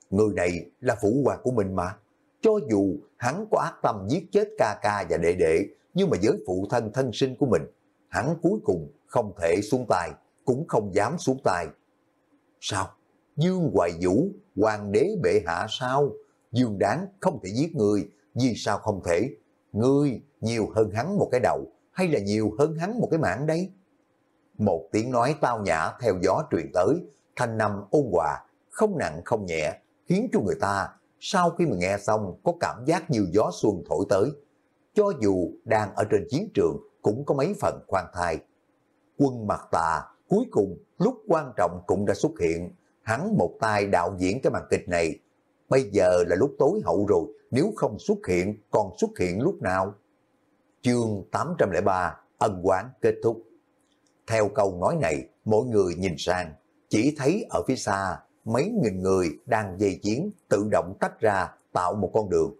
A: người này là phụ hoàng của mình mà. Cho dù hắn có ác tâm giết chết ca ca và đệ đệ, nhưng mà với phụ thân thân sinh của mình, hắn cuối cùng không thể xuống tay, cũng không dám xuống tay. Sao? Dương Hoài Vũ, hoàng đế bệ hạ sao? Dương đáng không thể giết người, vì sao không thể? Ngươi nhiều hơn hắn một cái đầu, hay là nhiều hơn hắn một cái mảng đấy? Một tiếng nói tao nhã theo gió truyền tới, thanh nằm ôn hòa, không nặng không nhẹ, khiến cho người ta sau khi mà nghe xong có cảm giác như gió xuân thổi tới. Cho dù đang ở trên chiến trường cũng có mấy phần khoan thai. Quân mặt tà cuối cùng lúc quan trọng cũng đã xuất hiện, hắn một tay đạo diễn cái màn kịch này bây giờ là lúc tối hậu rồi, nếu không xuất hiện, còn xuất hiện lúc nào? Chương 803, ân quán kết thúc. Theo câu nói này, mỗi người nhìn sang, chỉ thấy ở phía xa, mấy nghìn người đang dây chiến tự động tách ra tạo một con đường.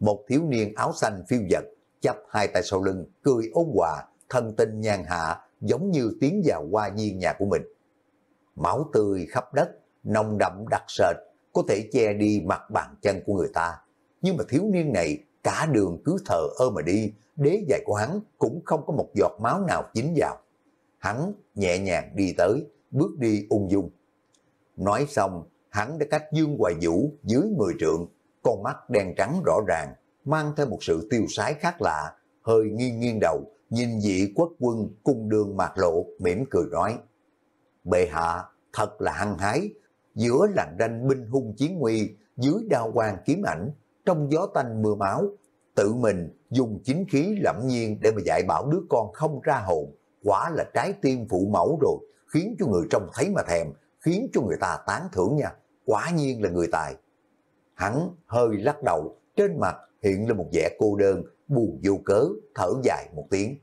A: Một thiếu niên áo xanh phiêu dật, chắp hai tay sau lưng, cười ôn hòa, thân tinh nhàn hạ, giống như tiến vào qua nhiên nhà của mình. Máu tươi khắp đất, nồng đậm đặc sệt, có thể che đi mặt bàn chân của người ta. Nhưng mà thiếu niên này cả đường cứ thờ ơ mà đi, đế giày của hắn cũng không có một giọt máu nào dính vào. Hắn nhẹ nhàng đi tới, bước đi ung dung. Nói xong, hắn đã cách Dương Hoài Vũ dưới 10 trượng, con mắt đen trắng rõ ràng, mang theo một sự tiêu sái khác lạ, hơi nghiêng nghiêng đầu, nhìn dị quốc quân cung đường mạc lộ, mỉm cười nói. Bệ hạ, thật là hăng hái, giữa làn ranh binh hung chiến nguy, dưới đao quang kiếm ảnh, trong gió tanh mưa máu, tự mình dùng chính khí lẫm nhiên để mà dạy bảo đứa con không ra hồn, quả là trái tim phụ mẫu rồi, khiến cho người trông thấy mà thèm, khiến cho người ta tán thưởng nha, quả nhiên là người tài. Hắn hơi lắc đầu, trên mặt hiện lên một vẻ cô đơn, buồn vô cớ, thở dài một tiếng.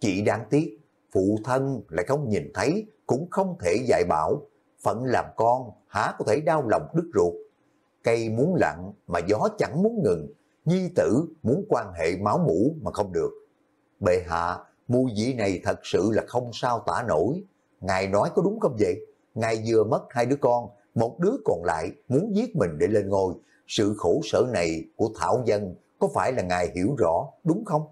A: Chỉ đáng tiếc, phụ thân lại không nhìn thấy, cũng không thể dạy bảo, phận làm con há có thể đau lòng đứt ruột. Cây muốn lặng mà gió chẳng muốn ngừng, nhi tử muốn quan hệ máu mũ mà không được. Bệ hạ, mùi vị này thật sự là không sao tả nổi. Ngài nói có đúng không vậy? Ngài vừa mất hai đứa con, một đứa còn lại muốn giết mình để lên ngôi. Sự khổ sở này của Thảo Dân có phải là ngài hiểu rõ đúng không?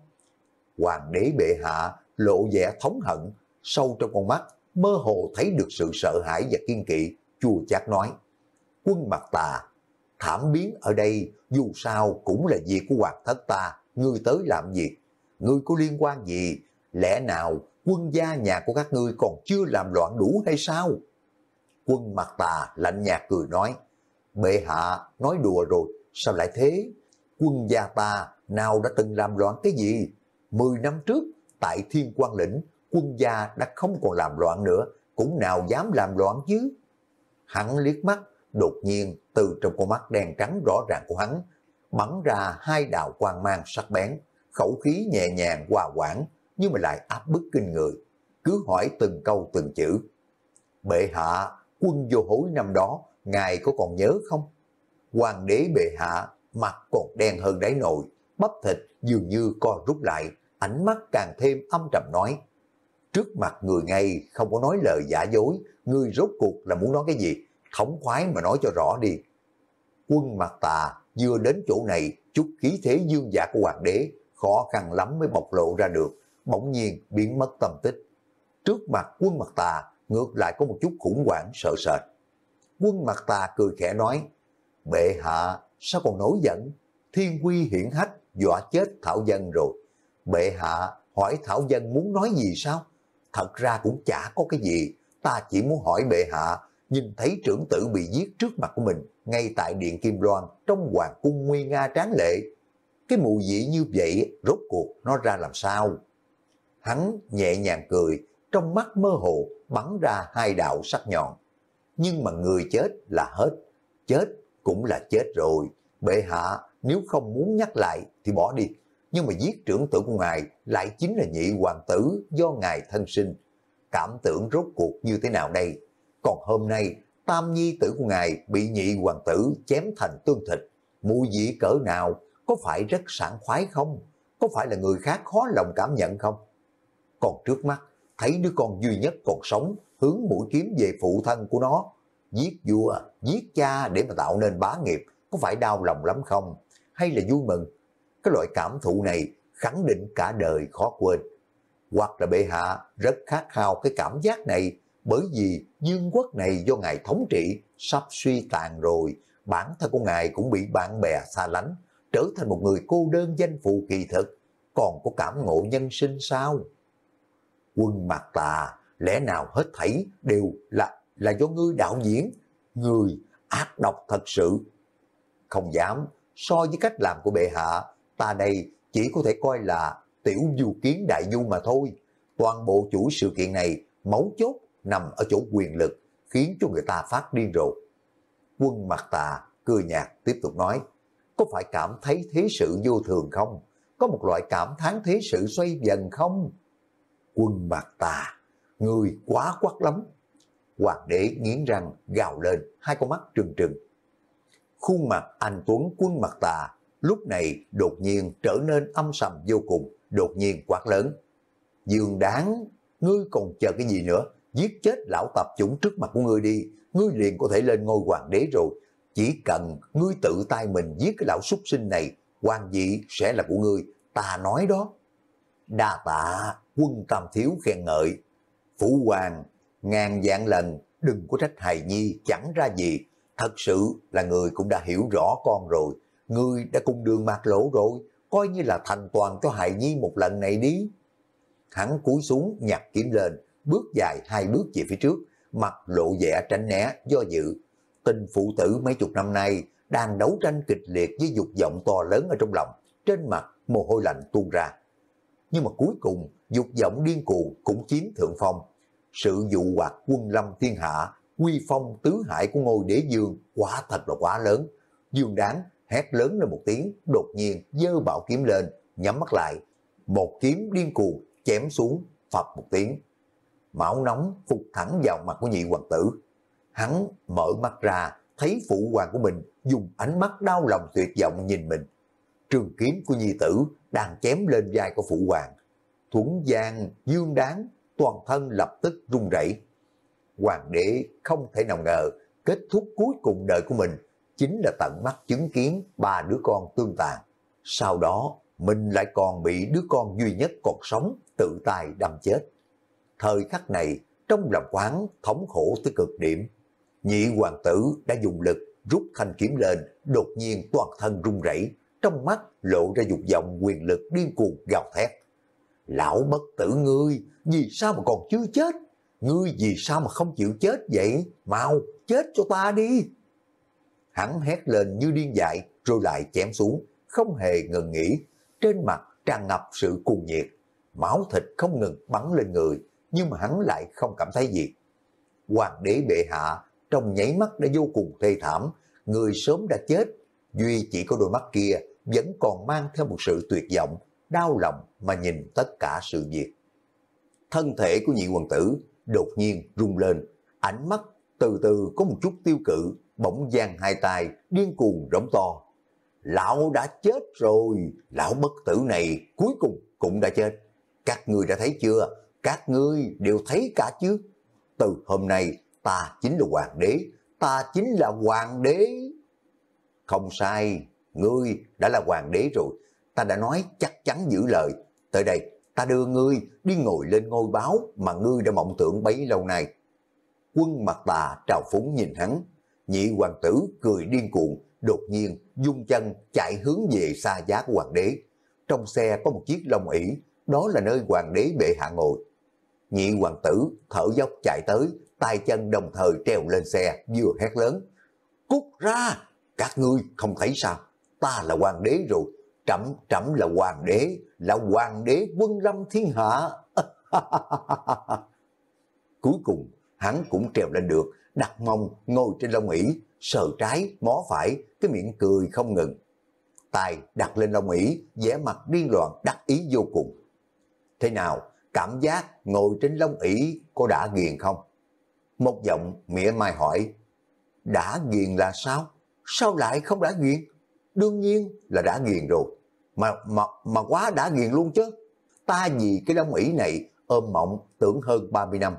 A: Hoàng đế bệ hạ lộ vẻ thống hận sâu trong con mắt mơ hồ thấy được sự sợ hãi và kiên kỵ, chua chát nói. Quân mặt tà, thảm biến ở đây dù sao cũng là việc của hoàng thất ta, ngươi tới làm gì? Ngươi có liên quan gì? Lẽ nào quân gia nhà của các ngươi còn chưa làm loạn đủ hay sao? Quân mặt tà lạnh nhạt cười nói, bệ hạ nói đùa rồi, sao lại thế? Quân gia ta nào đã từng làm loạn cái gì? Mười năm trước, tại Thiên quan Lĩnh, quân gia đã không còn làm loạn nữa, cũng nào dám làm loạn chứ. Hắn liếc mắt, đột nhiên từ trong con mắt đen trắng rõ ràng của hắn, bắn ra hai đạo quang mang sắc bén, khẩu khí nhẹ nhàng hòa quản, nhưng mà lại áp bức kinh người, cứ hỏi từng câu từng chữ. Bệ hạ, quân vô hối năm đó, ngài có còn nhớ không? Hoàng đế bệ hạ, mặt còn đen hơn đáy nồi, bắp thịt dường như co rút lại, ánh mắt càng thêm âm trầm nói, Trước mặt người ngay không có nói lời giả dối, ngươi rốt cuộc là muốn nói cái gì, thống khoái mà nói cho rõ đi. Quân mặt tà vừa đến chỗ này, chút khí thế dương giả của hoàng đế, khó khăn lắm mới bộc lộ ra được, bỗng nhiên biến mất tâm tích. Trước mặt quân mặt tà ngược lại có một chút khủng hoảng sợ sệt. Quân mặt tà cười khẽ nói, bệ hạ sao còn nổi giận, thiên quy hiển hách, dọa chết Thảo Dân rồi. Bệ hạ hỏi Thảo Dân muốn nói gì sao? thật ra cũng chả có cái gì, ta chỉ muốn hỏi bệ hạ, nhìn thấy trưởng tử bị giết trước mặt của mình, ngay tại Điện Kim Loan, trong hoàng cung nguy nga tráng lệ. Cái mùi dị như vậy, rốt cuộc nó ra làm sao? Hắn nhẹ nhàng cười, trong mắt mơ hồ bắn ra hai đạo sắc nhọn. Nhưng mà người chết là hết, chết cũng là chết rồi. Bệ hạ, nếu không muốn nhắc lại thì bỏ đi nhưng mà giết trưởng tử của ngài lại chính là nhị hoàng tử do ngài thân sinh. Cảm tưởng rốt cuộc như thế nào đây? Còn hôm nay, tam nhi tử của ngài bị nhị hoàng tử chém thành tương thịt. Mùi dị cỡ nào? Có phải rất sảng khoái không? Có phải là người khác khó lòng cảm nhận không? Còn trước mắt, thấy đứa con duy nhất còn sống hướng mũi kiếm về phụ thân của nó. Giết vua, giết cha để mà tạo nên bá nghiệp, có phải đau lòng lắm không? Hay là vui mừng cái loại cảm thụ này khẳng định cả đời khó quên. Hoặc là bệ hạ rất khát khao cái cảm giác này bởi vì dương quốc này do ngài thống trị sắp suy tàn rồi, bản thân của ngài cũng bị bạn bè xa lánh, trở thành một người cô đơn danh phụ kỳ thực, còn có cảm ngộ nhân sinh sao? Quân mặt tà, lẽ nào hết thảy đều là là do ngươi đạo diễn, người ác độc thật sự. Không dám, so với cách làm của bệ hạ, ta đây chỉ có thể coi là tiểu du kiến đại du mà thôi. Toàn bộ chuỗi sự kiện này mấu chốt nằm ở chỗ quyền lực, khiến cho người ta phát điên rồi. Quân mặt tà, cười nhạt tiếp tục nói, có phải cảm thấy thế sự vô thường không? Có một loại cảm thán thế sự xoay dần không? Quân mặt tà, người quá quắc lắm. Hoàng đế nghiến răng, gào lên, hai con mắt trừng trừng. Khuôn mặt anh Tuấn quân mặt tà lúc này đột nhiên trở nên âm sầm vô cùng, đột nhiên quát lớn. Dương đáng, ngươi còn chờ cái gì nữa, giết chết lão tập chúng trước mặt của ngươi đi, ngươi liền có thể lên ngôi hoàng đế rồi. Chỉ cần ngươi tự tay mình giết cái lão súc sinh này, quan vị sẽ là của ngươi, ta nói đó. Đa tạ, quân tam thiếu khen ngợi. Phủ hoàng, ngàn dạng lần, đừng có trách hài nhi, chẳng ra gì. Thật sự là người cũng đã hiểu rõ con rồi, Ngươi đã cùng đường mạc lỗ rồi, coi như là thành toàn cho hài nhi một lần này đi. Hắn cúi xuống nhặt kiếm lên, bước dài hai bước về phía trước, mặt lộ vẻ tránh né, do dự. Tình phụ tử mấy chục năm nay đang đấu tranh kịch liệt với dục vọng to lớn ở trong lòng, trên mặt mồ hôi lạnh tuôn ra. Nhưng mà cuối cùng, dục vọng điên cuồng cũng chiếm thượng phong. Sự dụ hoạt quân lâm thiên hạ, quy phong tứ hải của ngôi đế dương quá thật là quá lớn. Dương đáng hét lớn lên một tiếng, đột nhiên dơ bạo kiếm lên, nhắm mắt lại. Một kiếm điên cuồng chém xuống, phập một tiếng. máu nóng phục thẳng vào mặt của nhị hoàng tử. Hắn mở mắt ra, thấy phụ hoàng của mình dùng ánh mắt đau lòng tuyệt vọng nhìn mình. Trường kiếm của nhị tử đang chém lên vai của phụ hoàng. Thuẫn giang, dương đáng, toàn thân lập tức run rẩy. Hoàng đế không thể nào ngờ kết thúc cuối cùng đời của mình chính là tận mắt chứng kiến ba đứa con tương tàn. Sau đó, mình lại còn bị đứa con duy nhất còn sống tự tay đâm chết. Thời khắc này, trong lòng quán thống khổ tới cực điểm, nhị hoàng tử đã dùng lực rút thanh kiếm lên, đột nhiên toàn thân run rẩy, trong mắt lộ ra dục vọng quyền lực điên cuồng gào thét. Lão bất tử ngươi, vì sao mà còn chưa chết? Ngươi vì sao mà không chịu chết vậy? Mau, chết cho ta đi! hắn hét lên như điên dại rồi lại chém xuống, không hề ngừng nghỉ, trên mặt tràn ngập sự cuồng nhiệt, máu thịt không ngừng bắn lên người, nhưng mà hắn lại không cảm thấy gì. Hoàng đế bệ hạ trong nháy mắt đã vô cùng thê thảm, người sớm đã chết, duy chỉ có đôi mắt kia vẫn còn mang theo một sự tuyệt vọng, đau lòng mà nhìn tất cả sự việc. Thân thể của nhị hoàng tử đột nhiên rung lên, ánh mắt từ từ có một chút tiêu cự bỗng giang hai tay, điên cuồng rống to. Lão đã chết rồi, lão bất tử này cuối cùng cũng đã chết. Các người đã thấy chưa? Các ngươi đều thấy cả chứ? Từ hôm nay, ta chính là hoàng đế, ta chính là hoàng đế. Không sai, ngươi đã là hoàng đế rồi. Ta đã nói chắc chắn giữ lời. Tới đây, ta đưa ngươi đi ngồi lên ngôi báo mà ngươi đã mộng tưởng bấy lâu nay. Quân mặt tà trào phúng nhìn hắn, nhị hoàng tử cười điên cuồng, đột nhiên dung chân chạy hướng về xa giá của hoàng đế. Trong xe có một chiếc lông ỷ, đó là nơi hoàng đế bệ hạ ngồi. Nhị hoàng tử thở dốc chạy tới, tay chân đồng thời treo lên xe, vừa hét lớn. Cút ra! Các ngươi không thấy sao? Ta là hoàng đế rồi, trẫm trẫm là hoàng đế, là hoàng đế quân lâm thiên hạ. (laughs) Cuối cùng, hắn cũng trèo lên được, đặt mông ngồi trên lông ỉ, sờ trái, mó phải, cái miệng cười không ngừng. Tài đặt lên lông ỉ, vẻ mặt điên loạn, đắc ý vô cùng. Thế nào, cảm giác ngồi trên lông ỉ có đã ghiền không? Một giọng mỉa mai hỏi, đã ghiền là sao? Sao lại không đã ghiền? Đương nhiên là đã ghiền rồi. Mà, mà, mà quá đã ghiền luôn chứ. Ta vì cái lông ỉ này ôm mộng tưởng hơn 30 năm.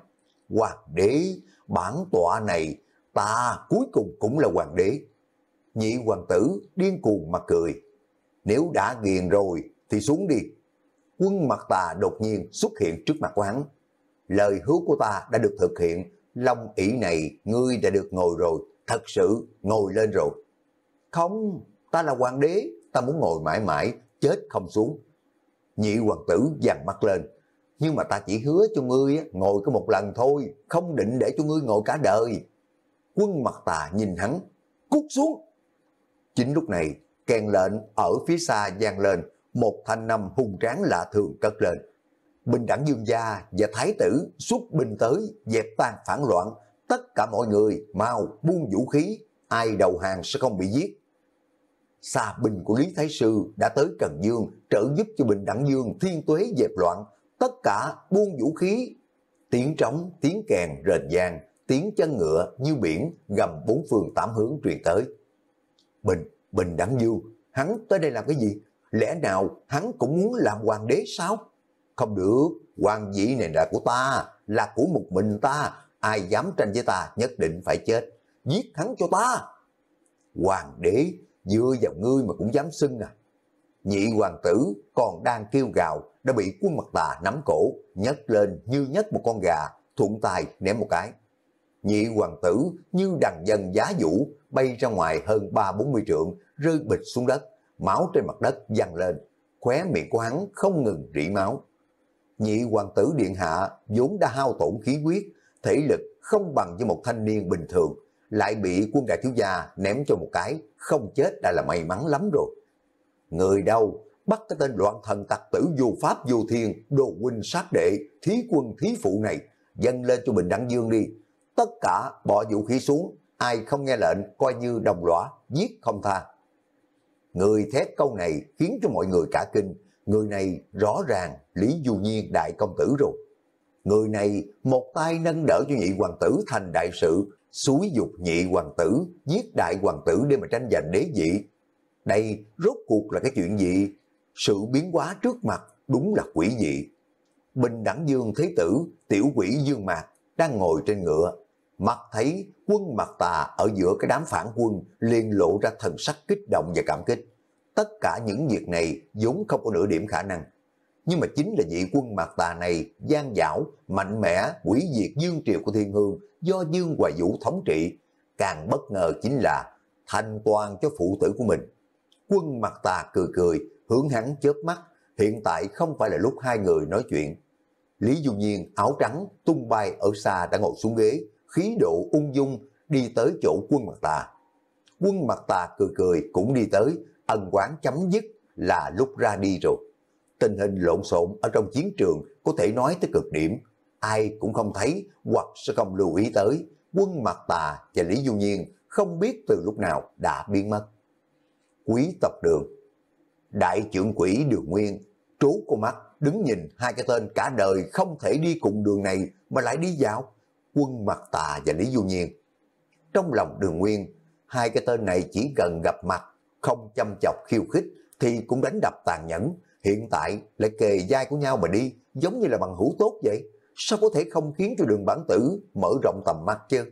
A: Hoàng đế bản tọa này ta cuối cùng cũng là hoàng đế. Nhị hoàng tử điên cuồng mà cười. Nếu đã ghiền rồi thì xuống đi. Quân mặt tà đột nhiên xuất hiện trước mặt của hắn. Lời hứa của ta đã được thực hiện. Long ỷ này ngươi đã được ngồi rồi. Thật sự ngồi lên rồi. Không, ta là hoàng đế. Ta muốn ngồi mãi mãi, chết không xuống. Nhị hoàng tử dằn mắt lên, nhưng mà ta chỉ hứa cho ngươi ngồi có một lần thôi, không định để cho ngươi ngồi cả đời. Quân mặt tà nhìn hắn, cút xuống. Chính lúc này, kèn lệnh ở phía xa gian lên, một thanh năm hùng tráng lạ thường cất lên. Bình đẳng dương gia và thái tử xuất binh tới, dẹp tan phản loạn. Tất cả mọi người mau buông vũ khí, ai đầu hàng sẽ không bị giết. Xa bình của Lý Thái Sư đã tới Cần Dương trợ giúp cho Bình Đẳng Dương thiên tuế dẹp loạn tất cả buông vũ khí. Tiếng trống, tiếng kèn rền giang tiếng chân ngựa như biển gầm bốn phương tám hướng truyền tới. Bình, Bình Đẳng Du, hắn tới đây làm cái gì? Lẽ nào hắn cũng muốn làm hoàng đế sao? Không được, hoàng vị này là của ta, là của một mình ta, ai dám tranh với ta nhất định phải chết, giết hắn cho ta. Hoàng đế dưa vào ngươi mà cũng dám xưng à. Nhị hoàng tử còn đang kêu gào, đã bị quân mặt tà nắm cổ, nhấc lên như nhấc một con gà, thuận tay ném một cái. Nhị hoàng tử như đằng dân giá vũ bay ra ngoài hơn 3-40 trượng, rơi bịch xuống đất, máu trên mặt đất dằn lên, khóe miệng của hắn không ngừng rỉ máu. Nhị hoàng tử điện hạ vốn đã hao tổn khí huyết, thể lực không bằng với một thanh niên bình thường, lại bị quân đại thiếu gia ném cho một cái, không chết đã là may mắn lắm rồi. Người đâu bắt cái tên loạn thần tặc tử vô pháp vô thiên, đồ huynh sát đệ, thí quân thí phụ này, dâng lên cho Bình Đẳng Dương đi. Tất cả bỏ vũ khí xuống, ai không nghe lệnh coi như đồng lõa, giết không tha. Người thét câu này khiến cho mọi người cả kinh, người này rõ ràng Lý Du Nhiên đại công tử rồi. Người này một tay nâng đỡ cho nhị hoàng tử thành đại sự, xúi dục nhị hoàng tử, giết đại hoàng tử để mà tranh giành đế vị. Đây rốt cuộc là cái chuyện gì sự biến hóa trước mặt đúng là quỷ dị. Bình đẳng dương thế tử, tiểu quỷ dương mạc, đang ngồi trên ngựa. Mặt thấy quân mặt tà ở giữa cái đám phản quân liền lộ ra thần sắc kích động và cảm kích. Tất cả những việc này vốn không có nửa điểm khả năng. Nhưng mà chính là vị quân mặt tà này gian dảo, mạnh mẽ, quỷ diệt dương triều của thiên hương do Dương Hoài Vũ thống trị. Càng bất ngờ chính là thanh toàn cho phụ tử của mình. Quân mặt tà cười cười, hướng hắn chớp mắt, hiện tại không phải là lúc hai người nói chuyện. Lý Du Nhiên áo trắng tung bay ở xa đã ngồi xuống ghế, khí độ ung dung đi tới chỗ quân mặt tà. Quân mặt tà cười cười cũng đi tới, ân quán chấm dứt là lúc ra đi rồi. Tình hình lộn xộn ở trong chiến trường có thể nói tới cực điểm, ai cũng không thấy hoặc sẽ không lưu ý tới. Quân mặt tà và Lý Du Nhiên không biết từ lúc nào đã biến mất. Quý tập đường đại trưởng quỷ đường nguyên, trú cô mắt, đứng nhìn hai cái tên cả đời không thể đi cùng đường này mà lại đi dạo, quân mặt tà và Lý Du Nhiên. Trong lòng đường nguyên, hai cái tên này chỉ gần gặp mặt, không chăm chọc khiêu khích thì cũng đánh đập tàn nhẫn, hiện tại lại kề vai của nhau mà đi, giống như là bằng hữu tốt vậy. Sao có thể không khiến cho đường bản tử mở rộng tầm mắt chứ?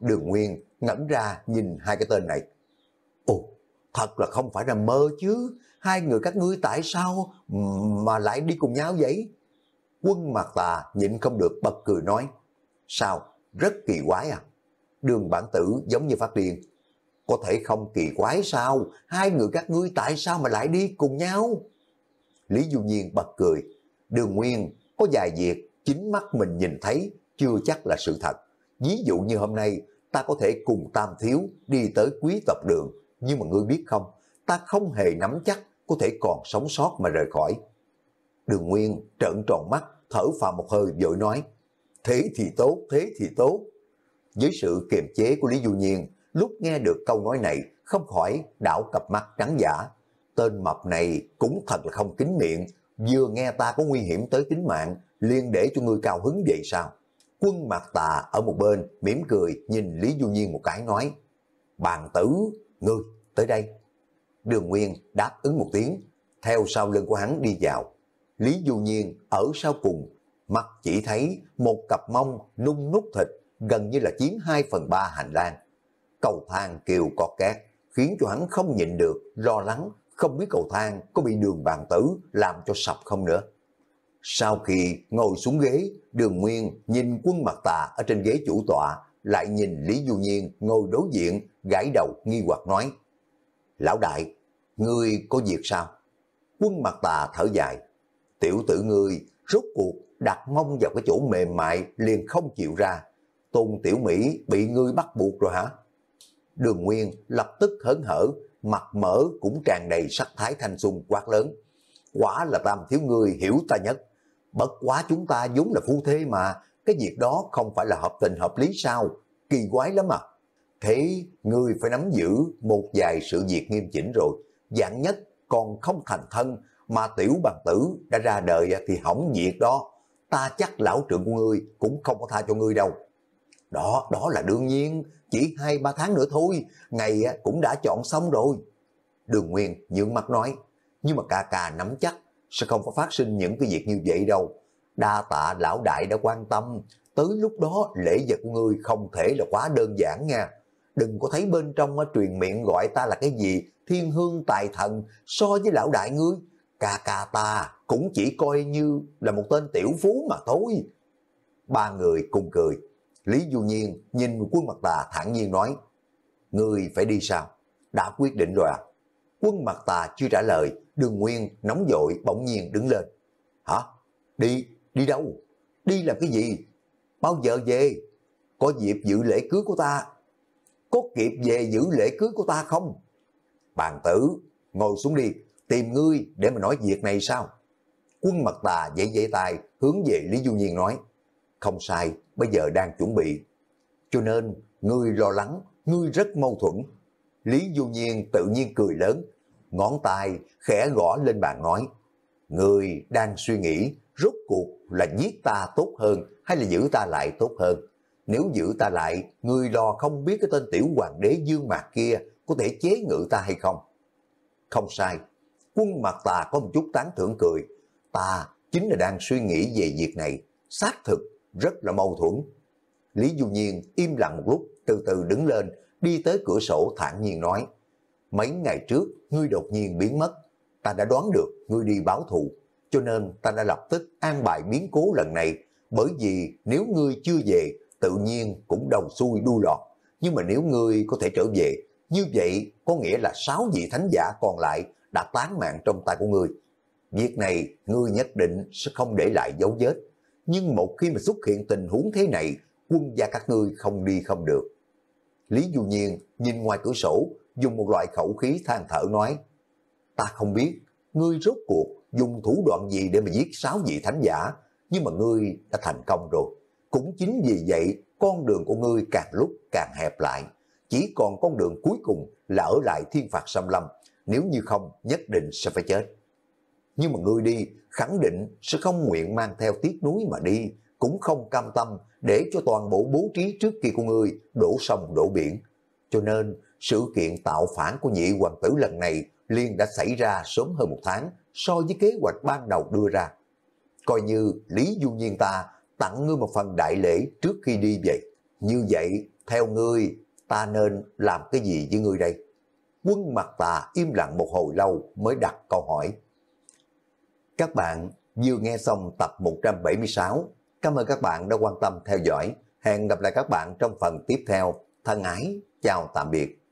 A: Đường Nguyên ngẩn ra nhìn hai cái tên này. Ồ, thật là không phải là mơ chứ, hai người các ngươi tại sao mà lại đi cùng nhau vậy? Quân mặt tà nhịn không được bật cười nói, sao, rất kỳ quái à? Đường bản tử giống như phát điên, có thể không kỳ quái sao, hai người các ngươi tại sao mà lại đi cùng nhau? Lý Du Nhiên bật cười, đường nguyên có vài việc chính mắt mình nhìn thấy chưa chắc là sự thật. Ví dụ như hôm nay ta có thể cùng Tam Thiếu đi tới quý tộc đường nhưng mà ngươi biết không, ta không hề nắm chắc có thể còn sống sót mà rời khỏi. Đường Nguyên trợn tròn mắt, thở phào một hơi vội nói, thế thì tốt, thế thì tốt. Dưới sự kiềm chế của Lý Du Nhiên, lúc nghe được câu nói này, không khỏi đảo cặp mắt trắng giả. Tên mập này cũng thật là không kính miệng, vừa nghe ta có nguy hiểm tới tính mạng, liền để cho ngươi cao hứng vậy sao? Quân mặt tà ở một bên, mỉm cười, nhìn Lý Du Nhiên một cái nói, bàn tử, ngươi tới đây. Đường Nguyên đáp ứng một tiếng, theo sau lưng của hắn đi vào. Lý Du Nhiên ở sau cùng, mặt chỉ thấy một cặp mông nung nút thịt gần như là chiếm 2 phần 3 hành lang. Cầu thang kiều cọt cát, khiến cho hắn không nhịn được, lo lắng, không biết cầu thang có bị đường bàn tử làm cho sập không nữa. Sau khi ngồi xuống ghế, đường nguyên nhìn quân mặt tà ở trên ghế chủ tọa, lại nhìn Lý Du Nhiên ngồi đối diện, gãi đầu nghi hoặc nói. Lão đại, ngươi có việc sao? Quân mặt tà thở dài. Tiểu tử ngươi rốt cuộc đặt mông vào cái chỗ mềm mại liền không chịu ra. Tôn tiểu Mỹ bị ngươi bắt buộc rồi hả? Đường Nguyên lập tức hớn hở, mặt mở cũng tràn đầy sắc thái thanh xuân quát lớn. Quả là tam thiếu ngươi hiểu ta nhất. Bất quá chúng ta vốn là phu thế mà, cái việc đó không phải là hợp tình hợp lý sao? Kỳ quái lắm à. Thế ngươi phải nắm giữ một vài sự việc nghiêm chỉnh rồi, dạng nhất còn không thành thân mà tiểu bằng tử đã ra đời thì hỏng việc đó. Ta chắc lão trưởng của ngươi cũng không có tha cho ngươi đâu. Đó, đó là đương nhiên, chỉ hai ba tháng nữa thôi, ngày cũng đã chọn xong rồi. Đường Nguyên nhượng mặt nói, nhưng mà ca ca nắm chắc sẽ không có phát sinh những cái việc như vậy đâu. Đa tạ lão đại đã quan tâm, tới lúc đó lễ vật của ngươi không thể là quá đơn giản nha đừng có thấy bên trong ờ, truyền miệng gọi ta là cái gì, thiên hương tài thần, so với lão đại ngươi, ca ca ta cũng chỉ coi như là một tên tiểu phú mà thôi. Ba người cùng cười, Lý Du Nhiên nhìn quân mặt tà thản nhiên nói, Ngươi phải đi sao? Đã quyết định rồi à? Quân mặt tà chưa trả lời, đường nguyên nóng dội bỗng nhiên đứng lên. Hả? Đi, đi đâu? Đi làm cái gì? Bao giờ về? Có dịp dự lễ cưới của ta, có kịp về giữ lễ cưới của ta không? Bàn tử, ngồi xuống đi, tìm ngươi để mà nói việc này sao? Quân mật tà dậy dậy tài hướng về Lý Du Nhiên nói, không sai, bây giờ đang chuẩn bị. Cho nên, ngươi lo lắng, ngươi rất mâu thuẫn. Lý Du Nhiên tự nhiên cười lớn, ngón tay khẽ gõ lên bàn nói, ngươi đang suy nghĩ rốt cuộc là giết ta tốt hơn hay là giữ ta lại tốt hơn. Nếu giữ ta lại, người lo không biết cái tên tiểu hoàng đế dương mạc kia có thể chế ngự ta hay không. Không sai, quân mặt ta có một chút tán thưởng cười. Ta chính là đang suy nghĩ về việc này, xác thực, rất là mâu thuẫn. Lý Du Nhiên im lặng một lúc, từ từ đứng lên, đi tới cửa sổ thản nhiên nói. Mấy ngày trước, ngươi đột nhiên biến mất. Ta đã đoán được ngươi đi báo thù, cho nên ta đã lập tức an bài biến cố lần này, bởi vì nếu ngươi chưa về, tự nhiên cũng đầu xuôi đuôi lọt. Nhưng mà nếu ngươi có thể trở về, như vậy có nghĩa là sáu vị thánh giả còn lại đã tán mạng trong tay của ngươi. Việc này ngươi nhất định sẽ không để lại dấu vết. Nhưng một khi mà xuất hiện tình huống thế này, quân gia các ngươi không đi không được. Lý Du Nhiên nhìn ngoài cửa sổ, dùng một loại khẩu khí than thở nói, ta không biết, ngươi rốt cuộc dùng thủ đoạn gì để mà giết sáu vị thánh giả, nhưng mà ngươi đã thành công rồi. Cũng chính vì vậy, con đường của ngươi càng lúc càng hẹp lại. Chỉ còn con đường cuối cùng là ở lại thiên phạt xâm lâm. Nếu như không, nhất định sẽ phải chết. Nhưng mà ngươi đi, khẳng định sẽ không nguyện mang theo tiếc núi mà đi. Cũng không cam tâm để cho toàn bộ bố trí trước kia của ngươi đổ sông đổ biển. Cho nên, sự kiện tạo phản của nhị hoàng tử lần này liền đã xảy ra sớm hơn một tháng so với kế hoạch ban đầu đưa ra. Coi như Lý Du Nhiên ta tặng ngươi một phần đại lễ trước khi đi vậy. Như vậy, theo ngươi, ta nên làm cái gì với ngươi đây? Quân mặt tà im lặng một hồi lâu mới đặt câu hỏi. Các bạn vừa nghe xong tập 176. Cảm ơn các bạn đã quan tâm theo dõi. Hẹn gặp lại các bạn trong phần tiếp theo. Thân ái, chào tạm biệt.